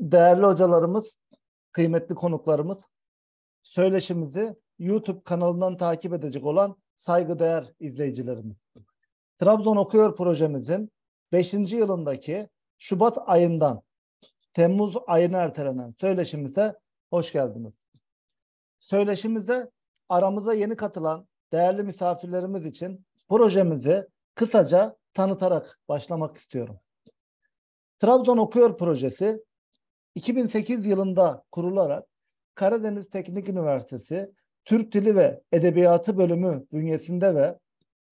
değerli hocalarımız, kıymetli konuklarımız söyleşimizi YouTube kanalından takip edecek olan saygıdeğer izleyicilerimiz. Trabzon Okuyor projemizin 5. yılındaki Şubat ayından Temmuz ayına ertelenen söyleşimize hoş geldiniz. Söyleşimize aramıza yeni katılan değerli misafirlerimiz için projemizi kısaca tanıtarak başlamak istiyorum. Trabzon Okuyor projesi 2008 yılında kurularak Karadeniz Teknik Üniversitesi Türk Dili ve Edebiyatı bölümü bünyesinde ve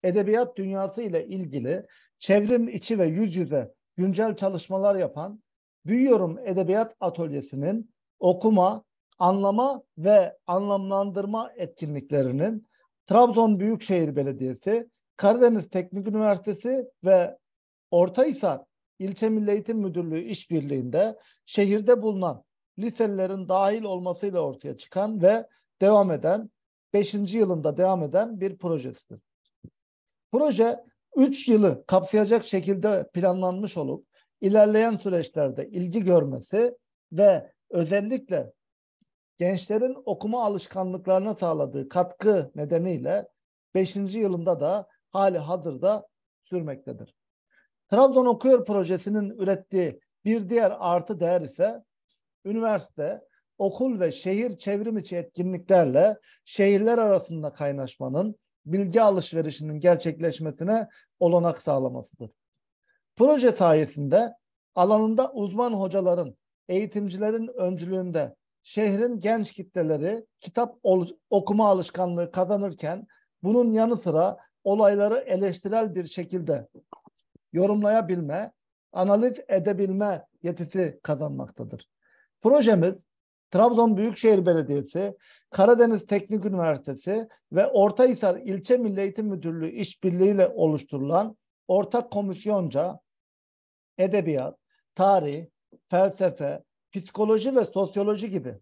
edebiyat dünyası ile ilgili çevrim içi ve yüz yüze güncel çalışmalar yapan Büyüyorum Edebiyat Atölyesi'nin okuma, anlama ve anlamlandırma etkinliklerinin Trabzon Büyükşehir Belediyesi, Karadeniz Teknik Üniversitesi ve Ortahisar İlçe Milli Eğitim Müdürlüğü işbirliğinde şehirde bulunan liselerin dahil olmasıyla ortaya çıkan ve devam eden 5. yılında devam eden bir projesidir. Proje 3 yılı kapsayacak şekilde planlanmış olup ilerleyen süreçlerde ilgi görmesi ve özellikle gençlerin okuma alışkanlıklarına sağladığı katkı nedeniyle 5. yılında da hali hazırda sürmektedir. Trabzon Okuyor projesinin ürettiği bir diğer artı değer ise üniversite, okul ve şehir çevrim içi etkinliklerle şehirler arasında kaynaşmanın, bilgi alışverişinin gerçekleşmesine olanak sağlamasıdır. Proje sayesinde alanında uzman hocaların, eğitimcilerin öncülüğünde şehrin genç kitleleri kitap okuma alışkanlığı kazanırken bunun yanı sıra olayları eleştirel bir şekilde yorumlayabilme, analiz edebilme yetisi kazanmaktadır. Projemiz Trabzon Büyükşehir Belediyesi, Karadeniz Teknik Üniversitesi ve Ortahisar İlçe Milli Eğitim Müdürlüğü işbirliğiyle oluşturulan ortak komisyonca edebiyat, tarih, felsefe, psikoloji ve sosyoloji gibi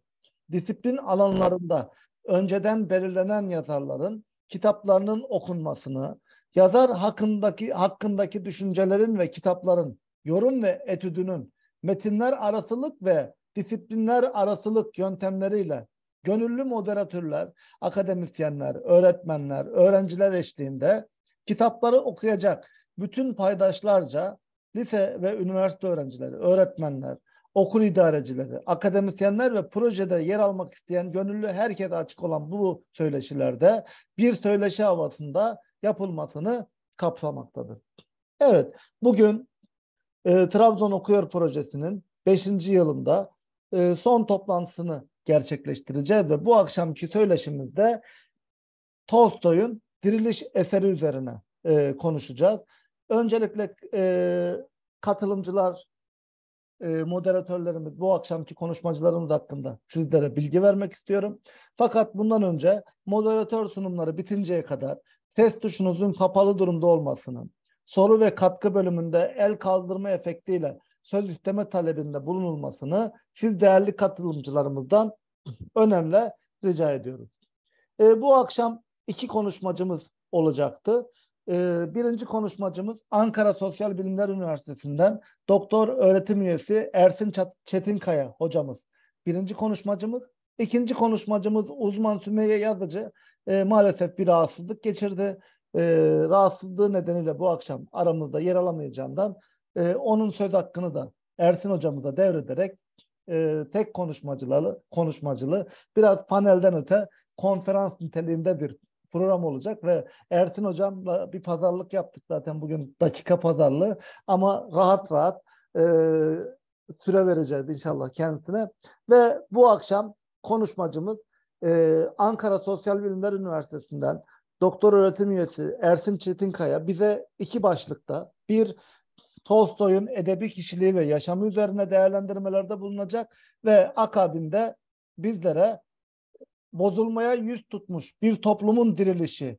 disiplin alanlarında önceden belirlenen yazarların kitaplarının okunmasını, Yazar hakkındaki hakkındaki düşüncelerin ve kitapların, yorum ve etüdünün metinler arasılık ve disiplinler arasılık yöntemleriyle gönüllü moderatörler, akademisyenler, öğretmenler, öğrenciler eşliğinde kitapları okuyacak bütün paydaşlarca lise ve üniversite öğrencileri, öğretmenler, okul idarecileri, akademisyenler ve projede yer almak isteyen gönüllü herkese açık olan bu söyleşilerde bir söyleşi havasında yapılmasını kapsamaktadır. Evet, bugün e, Trabzon Okuyor Projesi'nin 5. yılında e, son toplantısını gerçekleştireceğiz ve bu akşamki söyleşimizde Tolstoy'un diriliş eseri üzerine e, konuşacağız. Öncelikle e, katılımcılar, e, moderatörlerimiz, bu akşamki konuşmacılarımız hakkında sizlere bilgi vermek istiyorum. Fakat bundan önce moderatör sunumları bitinceye kadar ses tuşunuzun kapalı durumda olmasını, soru ve katkı bölümünde el kaldırma efektiyle söz isteme talebinde bulunulmasını siz değerli katılımcılarımızdan önemli rica ediyoruz. E, bu akşam iki konuşmacımız olacaktı. E, birinci konuşmacımız Ankara Sosyal Bilimler Üniversitesi'nden doktor öğretim üyesi Ersin Çetinkaya hocamız. Birinci konuşmacımız. ikinci konuşmacımız uzman Sümeyye Yazıcı e, maalesef bir rahatsızlık geçirdi. E, rahatsızlığı nedeniyle bu akşam aramızda yer alamayacağından e, onun söz hakkını da Ersin hocamıza devrederek e, tek konuşmacılı, konuşmacılı biraz panelden öte konferans niteliğinde bir program olacak ve Ertin hocamla bir pazarlık yaptık zaten bugün dakika pazarlığı ama rahat rahat e, süre vereceğiz inşallah kendisine ve bu akşam konuşmacımız ee, Ankara Sosyal Bilimler Üniversitesi'nden doktor öğretim üyesi Ersin Çetinkaya bize iki başlıkta bir Tolstoy'un edebi kişiliği ve yaşamı üzerine değerlendirmelerde bulunacak ve akabinde bizlere bozulmaya yüz tutmuş bir toplumun dirilişi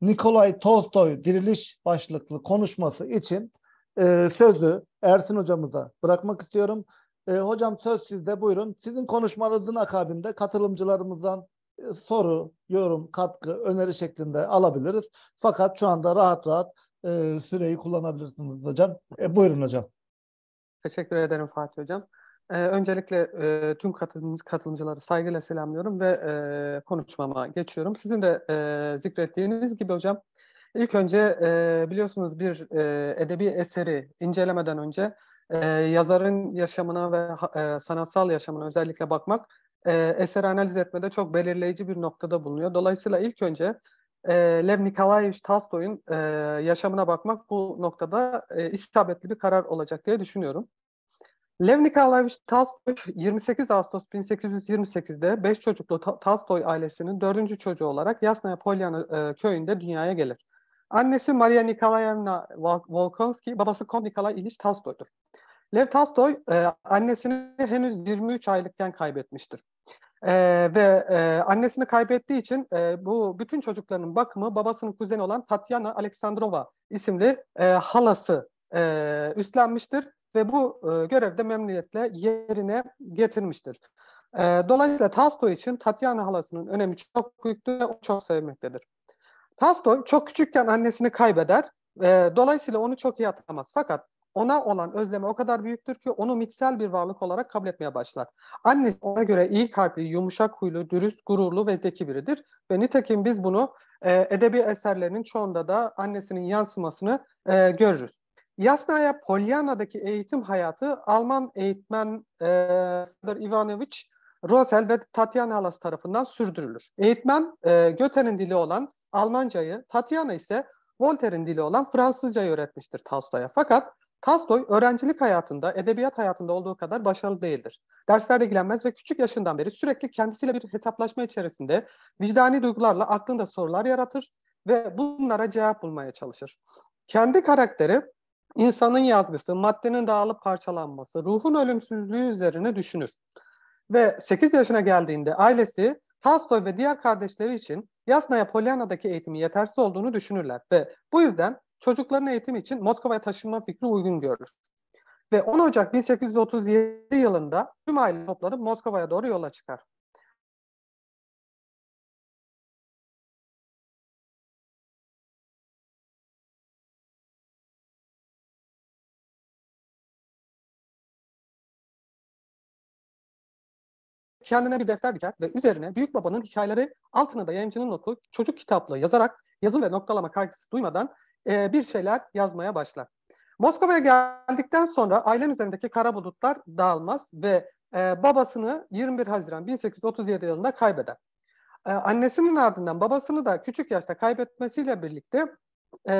Nikolay Tolstoy diriliş başlıklı konuşması için e, sözü Ersin hocamıza bırakmak istiyorum. E, hocam söz sizde buyurun. Sizin konuşmanızın akabinde katılımcılarımızdan e, soru, yorum, katkı, öneri şeklinde alabiliriz. Fakat şu anda rahat rahat e, süreyi kullanabilirsiniz hocam. E, buyurun hocam. Teşekkür ederim Fatih Hocam. Ee, öncelikle e, tüm katılım, katılımcıları saygıyla selamlıyorum ve e, konuşmama geçiyorum. Sizin de e, zikrettiğiniz gibi hocam, ilk önce e, biliyorsunuz bir e, edebi eseri incelemeden önce e, yazarın yaşamına ve e, sanatsal yaşamına özellikle bakmak e, eseri analiz etmede çok belirleyici bir noktada bulunuyor. Dolayısıyla ilk önce e, Lev Nikolayevich Tolstoy'un e, yaşamına bakmak bu noktada e, isabetli bir karar olacak diye düşünüyorum. Lev Nikolayevich Tolstoy 28 Ağustos 1828'de 5 çocuklu Tolstoy ailesinin 4. çocuğu olarak Yasnaya Polyana e, köyünde dünyaya gelir. Annesi Maria Nikolayevna Volkonski, babası Kon Nikolay İliç Tolstoy'dur. Lev Tolstoy e, annesini henüz 23 aylıkken kaybetmiştir. E, ve e, annesini kaybettiği için e, bu bütün çocukların bakımı babasının kuzeni olan Tatyana Aleksandrova isimli e, halası e, üstlenmiştir ve bu e, görevde memnuniyetle yerine getirmiştir. E, dolayısıyla Tolstoy için Tatyana halasının önemi çok büyüktür ve onu çok sevmektedir. Tolstoy çok küçükken annesini kaybeder. E, dolayısıyla onu çok iyi hatırlamaz. Fakat ona olan özlemi o kadar büyüktür ki onu mitsel bir varlık olarak kabul etmeye başlar. Annesi ona göre iyi kalpli, yumuşak huylu, dürüst, gururlu ve zeki biridir. Ve nitekim biz bunu e, edebi eserlerinin çoğunda da annesinin yansımasını e, görürüz. Yasnaya Polyana'daki eğitim hayatı Alman eğitmen e, Ivanovic Rosel ve Tatiana halası tarafından sürdürülür. Eğitmen e, Göte'nin dili olan Almancayı, Tatiana ise Voltaire'in dili olan Fransızcayı öğretmiştir Tolstoy'a. Fakat Tolstoy öğrencilik hayatında, edebiyat hayatında olduğu kadar başarılı değildir. Derslerde ilgilenmez ve küçük yaşından beri sürekli kendisiyle bir hesaplaşma içerisinde vicdani duygularla aklında sorular yaratır ve bunlara cevap bulmaya çalışır. Kendi karakteri insanın yazgısı, maddenin dağılıp parçalanması, ruhun ölümsüzlüğü üzerine düşünür. Ve 8 yaşına geldiğinde ailesi Tolstoy ve diğer kardeşleri için Yasnaya Polyana'daki eğitimin yetersiz olduğunu düşünürler ve bu yüzden çocukların eğitimi için Moskova'ya taşınma fikri uygun görür. Ve 10 Ocak 1837 yılında tüm aile toplanıp Moskova'ya doğru yola çıkar. kendine bir defter diker ve üzerine büyük babanın hikayeleri altına da yayıncının notu çocuk kitaplığı yazarak yazı ve noktalama kaygısı duymadan e, bir şeyler yazmaya başlar. Moskova'ya geldikten sonra ailen üzerindeki kara bulutlar dağılmaz ve e, babasını 21 Haziran 1837 yılında kaybeder. E, annesinin ardından babasını da küçük yaşta kaybetmesiyle birlikte e,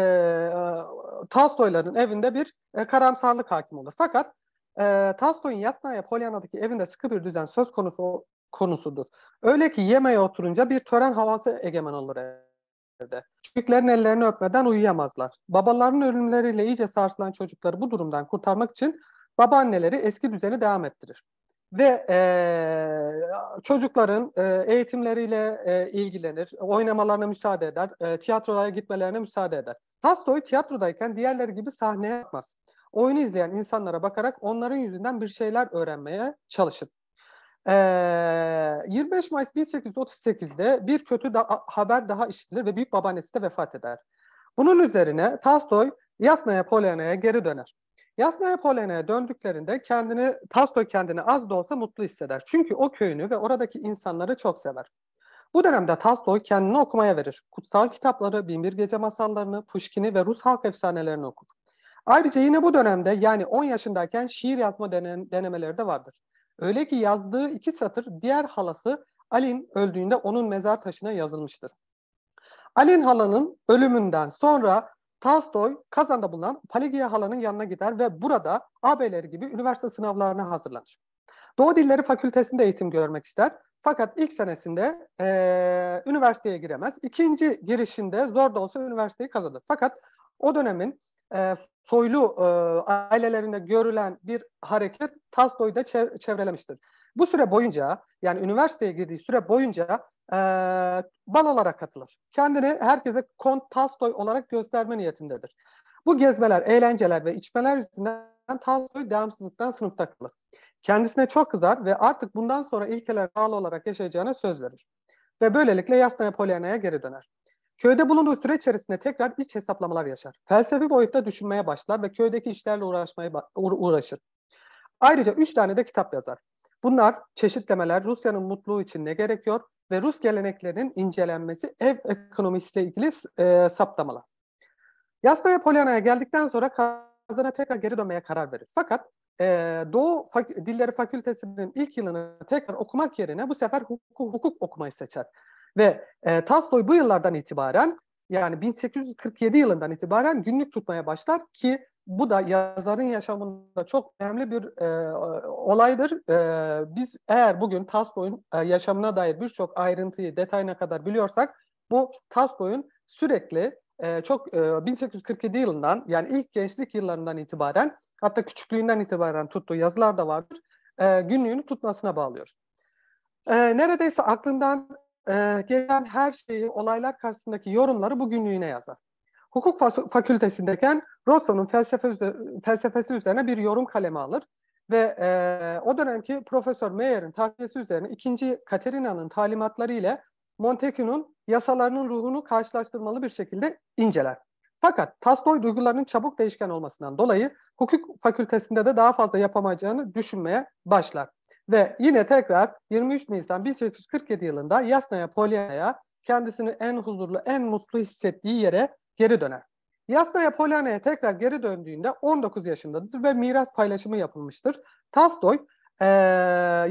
Tolstoyların evinde bir e, karamsarlık hakim olur. Fakat e, Tolstoy'un Yasnaya Polyana'daki evinde sıkı bir düzen söz konusu konusudur. Öyle ki yemeğe oturunca bir tören havası egemen olur evde. Küçüklerin ellerini öpmeden uyuyamazlar. Babalarının ölümleriyle iyice sarsılan çocukları bu durumdan kurtarmak için babaanneleri eski düzeni devam ettirir. Ve e, çocukların e, eğitimleriyle e, ilgilenir, oynamalarına müsaade eder, e, tiyatrolara gitmelerine müsaade eder. Tolstoy tiyatrodayken diğerleri gibi sahneye yapmaz. Oyunu izleyen insanlara bakarak onların yüzünden bir şeyler öğrenmeye çalışır. 25 Mayıs 1838'de bir kötü da, haber daha işitilir ve büyük babaannesi de vefat eder. Bunun üzerine Tolstoy Yasnaya Polyana'ya geri döner. Yasnaya Polyana'ya döndüklerinde kendini Tolstoy kendini az da olsa mutlu hisseder. Çünkü o köyünü ve oradaki insanları çok sever. Bu dönemde Tolstoy kendini okumaya verir. Kutsal kitapları, Binbir Gece Masallarını, Puşkin'i ve Rus halk efsanelerini okur. Ayrıca yine bu dönemde yani 10 yaşındayken şiir yazma denemeleri de vardır. Öyle ki yazdığı iki satır diğer halası Ali'nin öldüğünde onun mezar taşına yazılmıştır. Ali'nin halanın ölümünden sonra Tolstoy Kazan'da bulunan Palegia halanın yanına gider ve burada ağabeyleri gibi üniversite sınavlarına hazırlanır. Doğu Dilleri Fakültesinde eğitim görmek ister. Fakat ilk senesinde e, üniversiteye giremez. İkinci girişinde zor da olsa üniversiteyi kazanır. Fakat o dönemin e, soylu e, ailelerinde görülen bir hareket Tolstoy'u da çevrelemiştir. Bu süre boyunca yani üniversiteye girdiği süre boyunca e, bal olarak katılır. Kendini herkese Kont Tastoy olarak gösterme niyetindedir. Bu gezmeler, eğlenceler ve içmeler yüzünden Tastoy devamsızlıktan sınıfta kalır. Kendisine çok kızar ve artık bundan sonra ilkeler bağlı olarak yaşayacağına söz verir. Ve böylelikle Yasnaya Polyana'ya geri döner. Köyde bulunduğu süre içerisinde tekrar iç hesaplamalar yaşar. Felsefi boyutta düşünmeye başlar ve köydeki işlerle uğraşmaya uğraşır. Ayrıca üç tane de kitap yazar. Bunlar çeşitlemeler Rusya'nın mutluluğu için ne gerekiyor ve Rus geleneklerinin incelenmesi ev ekonomisiyle ilgili e, saptamalar. Yasna ve Polyana'ya geldikten sonra Kazan'a tekrar geri dönmeye karar verir. Fakat e, Doğu Fak- Dilleri Fakültesi'nin ilk yılını tekrar okumak yerine bu sefer hukuk, hukuk okumayı seçer. Ve e, Tolstoy bu yıllardan itibaren yani 1847 yılından itibaren günlük tutmaya başlar ki bu da yazarın yaşamında çok önemli bir e, olaydır. E, biz eğer bugün Tolstoy'un e, yaşamına dair birçok ayrıntıyı detayına kadar biliyorsak bu Tolstoy'un sürekli e, çok e, 1847 yılından yani ilk gençlik yıllarından itibaren hatta küçüklüğünden itibaren tuttuğu yazılar da vardır. E, günlüğünü tutmasına bağlıyoruz. E, neredeyse aklından e, gelen her şeyi, olaylar karşısındaki yorumları bugünlüğüne yazar. Hukuk fakültesindeyken Rousseau'nun felsefe, felsefesi üzerine bir yorum kaleme alır ve e, o dönemki Profesör Meyer'in tavsiyesi üzerine ikinci Katerina'nın talimatları ile Montekü'nün yasalarının ruhunu karşılaştırmalı bir şekilde inceler. Fakat Tolstoy duygularının çabuk değişken olmasından dolayı hukuk fakültesinde de daha fazla yapamayacağını düşünmeye başlar. Ve yine tekrar 23 Nisan 1847 yılında Yasnaya Polyana'ya kendisini en huzurlu, en mutlu hissettiği yere geri döner. Yasnaya Polyana'ya tekrar geri döndüğünde 19 yaşındadır ve miras paylaşımı yapılmıştır. Tastoy e,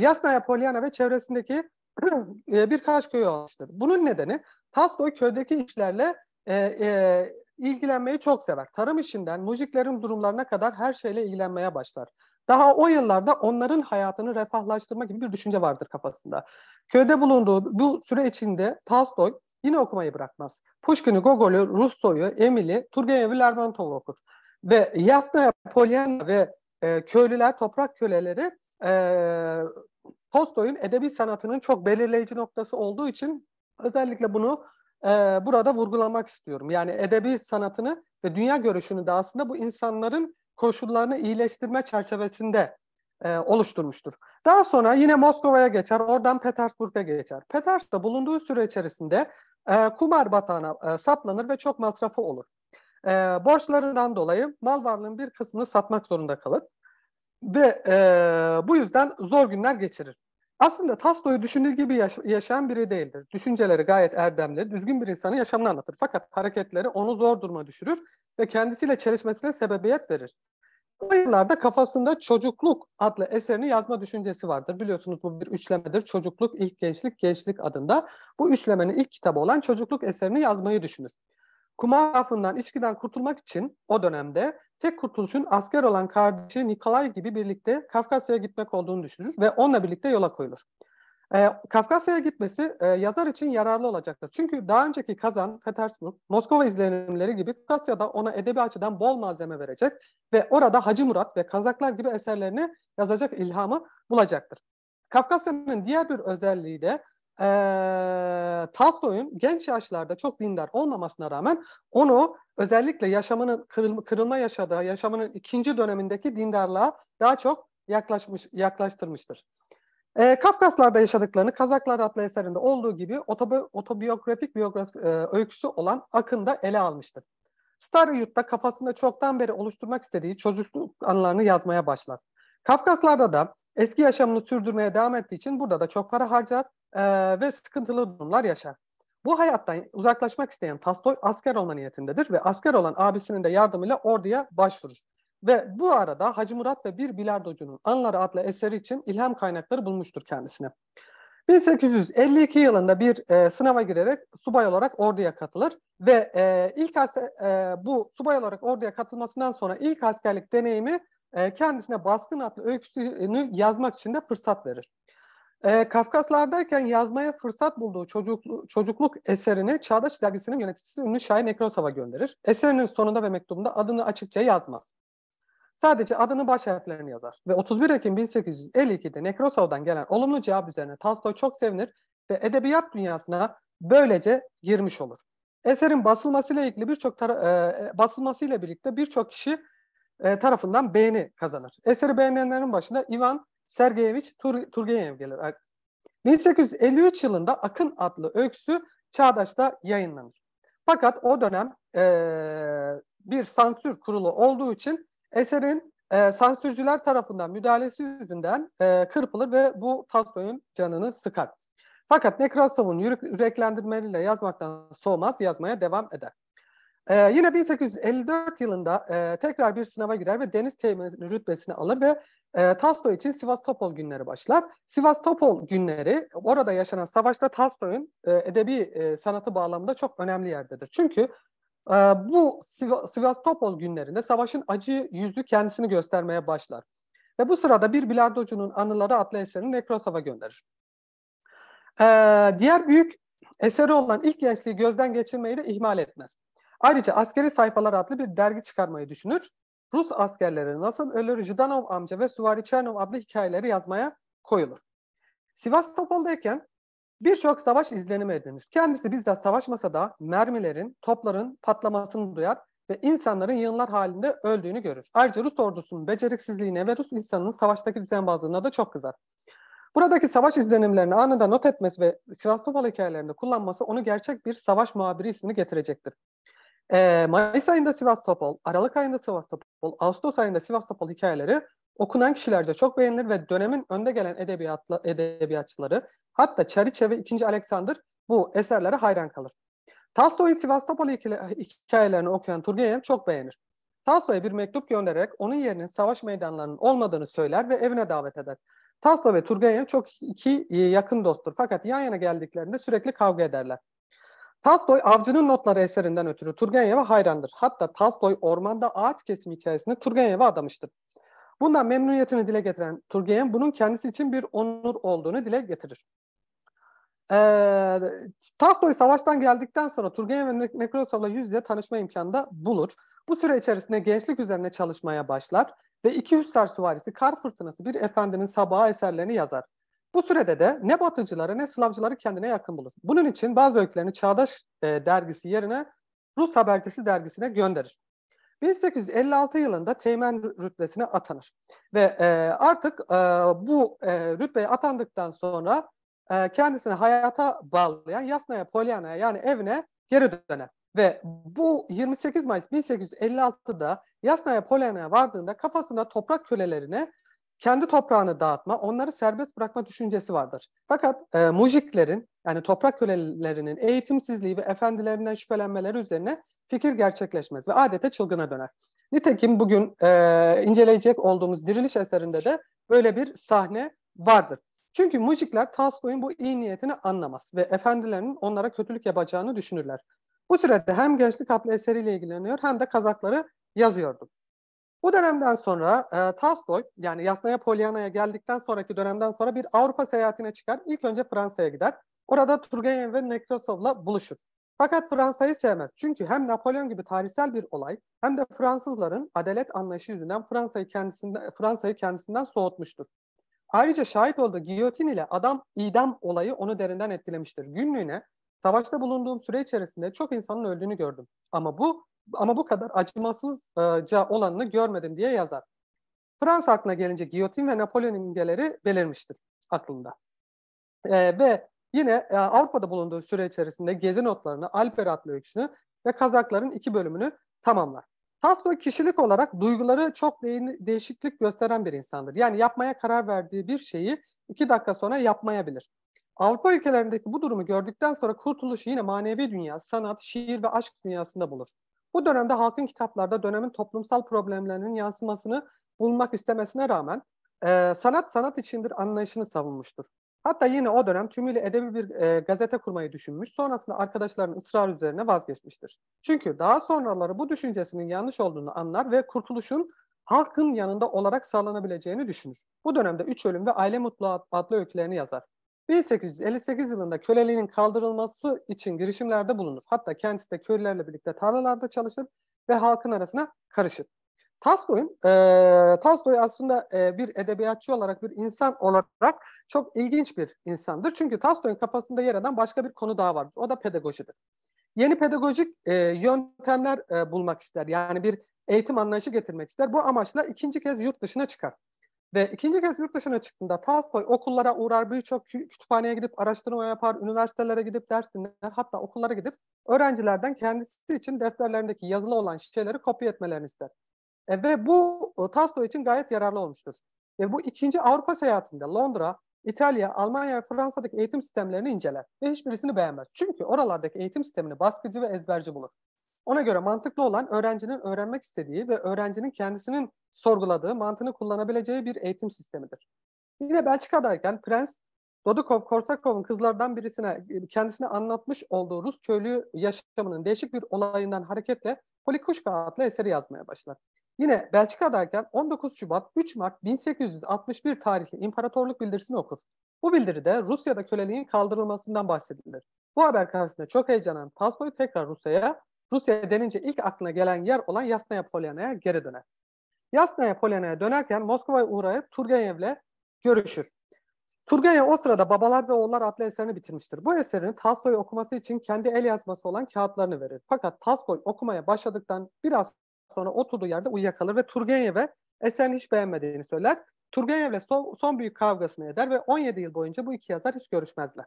Yasnaya Polyana ve çevresindeki birkaç köy almıştır. Bunun nedeni Tastoy köydeki işlerle e, e, ilgilenmeyi çok sever. Tarım işinden müziklerin durumlarına kadar her şeyle ilgilenmeye başlar. Daha o yıllarda onların hayatını refahlaştırmak gibi bir düşünce vardır kafasında. Köyde bulunduğu bu süre içinde Tolstoy yine okumayı bırakmaz. Pushkin'i, Gogol'ü, Russo'yu, Emil'i, Turgenev'i, Lermontov'u okur. Ve Yasnaya, Pollyanna ve e, köylüler, toprak köleleri e, Tolstoy'un edebi sanatının çok belirleyici noktası olduğu için özellikle bunu e, burada vurgulamak istiyorum. Yani edebi sanatını ve dünya görüşünü de aslında bu insanların koşullarını iyileştirme çerçevesinde e, oluşturmuştur. Daha sonra yine Moskova'ya geçer, oradan Petersburg'a geçer. Petersburg'da bulunduğu süre içerisinde e, kumar batağına e, saplanır ve çok masrafı olur. E, borçlarından dolayı mal varlığın bir kısmını satmak zorunda kalır ve e, bu yüzden zor günler geçirir. Aslında Tasto'yu düşündüğü gibi yaş- yaşayan biri değildir. Düşünceleri gayet erdemli, düzgün bir insanın yaşamını anlatır. Fakat hareketleri onu zor duruma düşürür ve kendisiyle çelişmesine sebebiyet verir. O yıllarda kafasında Çocukluk adlı eserini yazma düşüncesi vardır. Biliyorsunuz bu bir üçlemedir. Çocukluk, ilk gençlik, gençlik adında. Bu üçlemenin ilk kitabı olan Çocukluk eserini yazmayı düşünür. Kumar rafından, içkiden kurtulmak için o dönemde tek kurtuluşun asker olan kardeşi Nikolay gibi birlikte Kafkasya'ya gitmek olduğunu düşünür ve onunla birlikte yola koyulur. E, Kafkasya'ya gitmesi e, yazar için yararlı olacaktır. Çünkü daha önceki Kazan, Petersburg, Moskova izlenimleri gibi Kafkasya'da ona edebi açıdan bol malzeme verecek ve orada Hacı Murat ve Kazaklar gibi eserlerini yazacak ilhamı bulacaktır. Kafkasya'nın diğer bir özelliği de e, Tolstoy'un genç yaşlarda çok dindar olmamasına rağmen onu özellikle yaşamının kırılma, kırılma yaşadığı, yaşamının ikinci dönemindeki dindarlığa daha çok yaklaşmış yaklaştırmıştır. E, Kafkaslar'da yaşadıklarını Kazaklar adlı eserinde olduğu gibi otobi otobiyografik biyografi, e, öyküsü olan Akın'da ele almıştır. Star Yurt'ta kafasında çoktan beri oluşturmak istediği çocukluk anılarını yazmaya başlar. Kafkaslar'da da eski yaşamını sürdürmeye devam ettiği için burada da çok para harcar e, ve sıkıntılı durumlar yaşar. Bu hayattan uzaklaşmak isteyen Tastoy asker olma niyetindedir ve asker olan abisinin de yardımıyla orduya başvurur. Ve bu arada Hacı Murat ve bir bilardocunun Anları adlı eseri için ilham kaynakları bulmuştur kendisine. 1852 yılında bir e, sınava girerek subay olarak orduya katılır ve e, ilk e, bu subay olarak orduya katılmasından sonra ilk askerlik deneyimi e, kendisine Baskın adlı öyküsünü yazmak için de fırsat verir. E, Kafkaslardayken yazmaya fırsat bulduğu çocukluk, çocukluk eserini Çağdaş Dergisi'nin yöneticisi ünlü şair Nekrosov'a gönderir. Eserinin sonunda ve mektubunda adını açıkça yazmaz. Sadece adını baş harflerini yazar. Ve 31 Ekim 1852'de Nekrosov'dan gelen olumlu cevap üzerine Tolstoy çok sevinir ve edebiyat dünyasına böylece girmiş olur. Eserin basılmasıyla ilgili birçok e, e, basılmasıyla birlikte birçok kişi e, tarafından beğeni kazanır. Eseri beğenenlerin başında Ivan Sergeyevich Tur Turgeyev gelir. 1853 er, yılında Akın adlı öyküsü Çağdaş'ta yayınlanır. Fakat o dönem e, bir sansür kurulu olduğu için Eserin e, sansürcüler tarafından müdahalesi yüzünden e, kırpılır ve bu Tolstoy'un canını sıkar. Fakat Nekrasov'un yüreklendirmeleriyle yazmaktan soğumaz, yazmaya devam eder. Ee, yine 1854 yılında e, tekrar bir sınava girer ve deniz teğmeni rütbesini alır ve e, Tolstoy için Sivas Topol günleri başlar. Sivas Topol günleri orada yaşanan savaşta Tolstoy'un e, edebi e, sanatı bağlamında çok önemli yerdedir. Çünkü ee, bu Sivastopol günlerinde savaşın acı yüzü kendisini göstermeye başlar. Ve bu sırada bir bilardocunun anıları adlı eserini Nekrosov'a gönderir. Ee, diğer büyük eseri olan ilk gençliği gözden geçirmeyi de ihmal etmez. Ayrıca askeri sayfalar adlı bir dergi çıkarmayı düşünür. Rus askerleri nasıl ölür Jidanov amca ve Suvari Çernov adlı hikayeleri yazmaya koyulur. Sivastopol'dayken Birçok savaş izlenimi edinir. Kendisi bizzat savaşmasa da mermilerin, topların patlamasını duyar ve insanların yığınlar halinde öldüğünü görür. Ayrıca Rus ordusunun beceriksizliğine ve Rus insanının savaştaki düzenbazlığına da çok kızar. Buradaki savaş izlenimlerini anında not etmesi ve Sivastopol hikayelerinde kullanması onu gerçek bir savaş muhabiri ismini getirecektir. Ee, Mayıs ayında Sivastopol, Aralık ayında Sivastopol, Ağustos ayında Sivastopol hikayeleri okunan kişilerce çok beğenilir ve dönemin önde gelen edebiyatla, edebiyatçıları hatta Çeriçe ve 2. Alexander bu eserlere hayran kalır. Tolstoy'un Sivastopol hikayelerini okuyan Turgenev çok beğenir. Tolstoy'a bir mektup göndererek onun yerinin savaş meydanlarının olmadığını söyler ve evine davet eder. Tolstoy ve Turgenev çok iki e, yakın dosttur fakat yan yana geldiklerinde sürekli kavga ederler. Tolstoy Avcı'nın Notları eserinden ötürü Turgenev'e hayrandır. Hatta Tolstoy ormanda ağaç kesimi hikayesini Turgenev'e adamıştır. Bundan memnuniyetini dile getiren Turgeyev bunun kendisi için bir onur olduğunu dile getirir. Ee, Tolstoy savaştan geldikten sonra Turgenev ve Nekrosov'la yüz yüze tanışma imkanı da bulur. Bu süre içerisinde gençlik üzerine çalışmaya başlar ve iki Hüssar süvarisi Kar Fırtınası bir efendinin sabaha eserlerini yazar. Bu sürede de ne batıcıları ne Slavcıları kendine yakın bulur. Bunun için bazı öykülerini Çağdaş e, dergisi yerine Rus Habercisi dergisine gönderir. 1856 yılında teğmen rütbesine atanır. Ve e, artık e, bu e, rütbeye atandıktan sonra e, kendisini hayata bağlayan Yasnaya Polyana'ya yani evine geri döner. Ve bu 28 Mayıs 1856'da Yasnaya Polyana'ya vardığında kafasında toprak kölelerine kendi toprağını dağıtma, onları serbest bırakma düşüncesi vardır. Fakat e, mujiklerin yani toprak kölelerinin eğitimsizliği ve efendilerinden şüphelenmeleri üzerine fikir gerçekleşmez ve adeta çılgına döner. Nitekim bugün e, inceleyecek olduğumuz diriliş eserinde de böyle bir sahne vardır. Çünkü müzikler Tolstoy'un bu iyi niyetini anlamaz ve efendilerinin onlara kötülük yapacağını düşünürler. Bu sürede hem Gençlik adlı eseriyle ilgileniyor hem de Kazakları yazıyordu. Bu dönemden sonra e, Tolstoy yani Yasnaya Polyana'ya geldikten sonraki dönemden sonra bir Avrupa seyahatine çıkar. İlk önce Fransa'ya gider. Orada Turgenev ve Nekrasov'la buluşur. Fakat Fransa'yı sevmez. Çünkü hem Napolyon gibi tarihsel bir olay hem de Fransızların adalet anlayışı yüzünden Fransa'yı kendisinden Fransa'yı kendisinden soğutmuştur. Ayrıca şahit olduğu giyotin ile adam idam olayı onu derinden etkilemiştir. Günlüğüne savaşta bulunduğum süre içerisinde çok insanın öldüğünü gördüm. Ama bu ama bu kadar acımasızca olanını görmedim diye yazar. Fransa aklına gelince giyotin ve Napolyon imgeleri belirmiştir aklında. Ee, ve Yine e, Avrupa'da bulunduğu süre içerisinde gezi notlarını, Alper adlı öyküsünü ve Kazakların iki bölümünü tamamlar. Tasso kişilik olarak duyguları çok değişiklik gösteren bir insandır. Yani yapmaya karar verdiği bir şeyi iki dakika sonra yapmayabilir. Avrupa ülkelerindeki bu durumu gördükten sonra kurtuluşu yine manevi dünya, sanat, şiir ve aşk dünyasında bulur. Bu dönemde halkın kitaplarda dönemin toplumsal problemlerinin yansımasını bulmak istemesine rağmen e, sanat sanat içindir anlayışını savunmuştur. Hatta yine o dönem tümüyle edebi bir e, gazete kurmayı düşünmüş, sonrasında arkadaşlarının ısrar üzerine vazgeçmiştir. Çünkü daha sonraları bu düşüncesinin yanlış olduğunu anlar ve kurtuluşun halkın yanında olarak sağlanabileceğini düşünür. Bu dönemde Üç Ölüm ve Aile Mutlu adlı öykülerini yazar. 1858 yılında köleliğin kaldırılması için girişimlerde bulunur. Hatta kendisi de köylülerle birlikte tarlalarda çalışır ve halkın arasına karışır. Tolstoy'un e, Tolstoy aslında e, bir edebiyatçı olarak, bir insan olarak çok ilginç bir insandır. Çünkü Tolstoy'un kafasında yer eden başka bir konu daha vardır. O da pedagojidir. Yeni pedagojik e, yöntemler e, bulmak ister. Yani bir eğitim anlayışı getirmek ister. Bu amaçla ikinci kez yurt dışına çıkar. Ve ikinci kez yurt dışına çıktığında Tolstoy okullara uğrar, birçok kütüphaneye gidip araştırma yapar, üniversitelere gidip ders dinler, hatta okullara gidip öğrencilerden kendisi için defterlerindeki yazılı olan şeyleri kopya etmelerini ister. E, ve bu Tasto için gayet yararlı olmuştur. E, bu ikinci Avrupa seyahatinde Londra, İtalya, Almanya ve Fransa'daki eğitim sistemlerini inceler ve hiçbirisini beğenmez. Çünkü oralardaki eğitim sistemini baskıcı ve ezberci bulur. Ona göre mantıklı olan öğrencinin öğrenmek istediği ve öğrencinin kendisinin sorguladığı, mantığını kullanabileceği bir eğitim sistemidir. Yine Belçika'dayken Prens Dodukov Korsakov'un kızlardan birisine e, kendisine anlatmış olduğu Rus köylü yaşamının değişik bir olayından hareketle Polikuşka adlı eseri yazmaya başlar. Yine Belçika'dayken 19 Şubat 3 Mart 1861 tarihli imparatorluk bildirisini okur. Bu bildiride Rusya'da köleliğin kaldırılmasından bahsedilir. Bu haber karşısında çok heyecanlanan Tolstoy tekrar Rusya'ya, Rusya denince ilk aklına gelen yer olan Yasnaya Polyana'ya geri döner. Yasnaya Polyana'ya dönerken Moskova'ya uğrayıp Turgenev'le görüşür. Turgenev o sırada Babalar ve Oğullar adlı eserini bitirmiştir. Bu eserin Tolstoy okuması için kendi el yazması olan kağıtlarını verir. Fakat Tolstoy okumaya başladıktan biraz sonra oturduğu yerde uyuyakalır ve Turgenev'e eserini hiç beğenmediğini söyler. Turgenev'le son, son büyük kavgasını eder ve 17 yıl boyunca bu iki yazar hiç görüşmezler.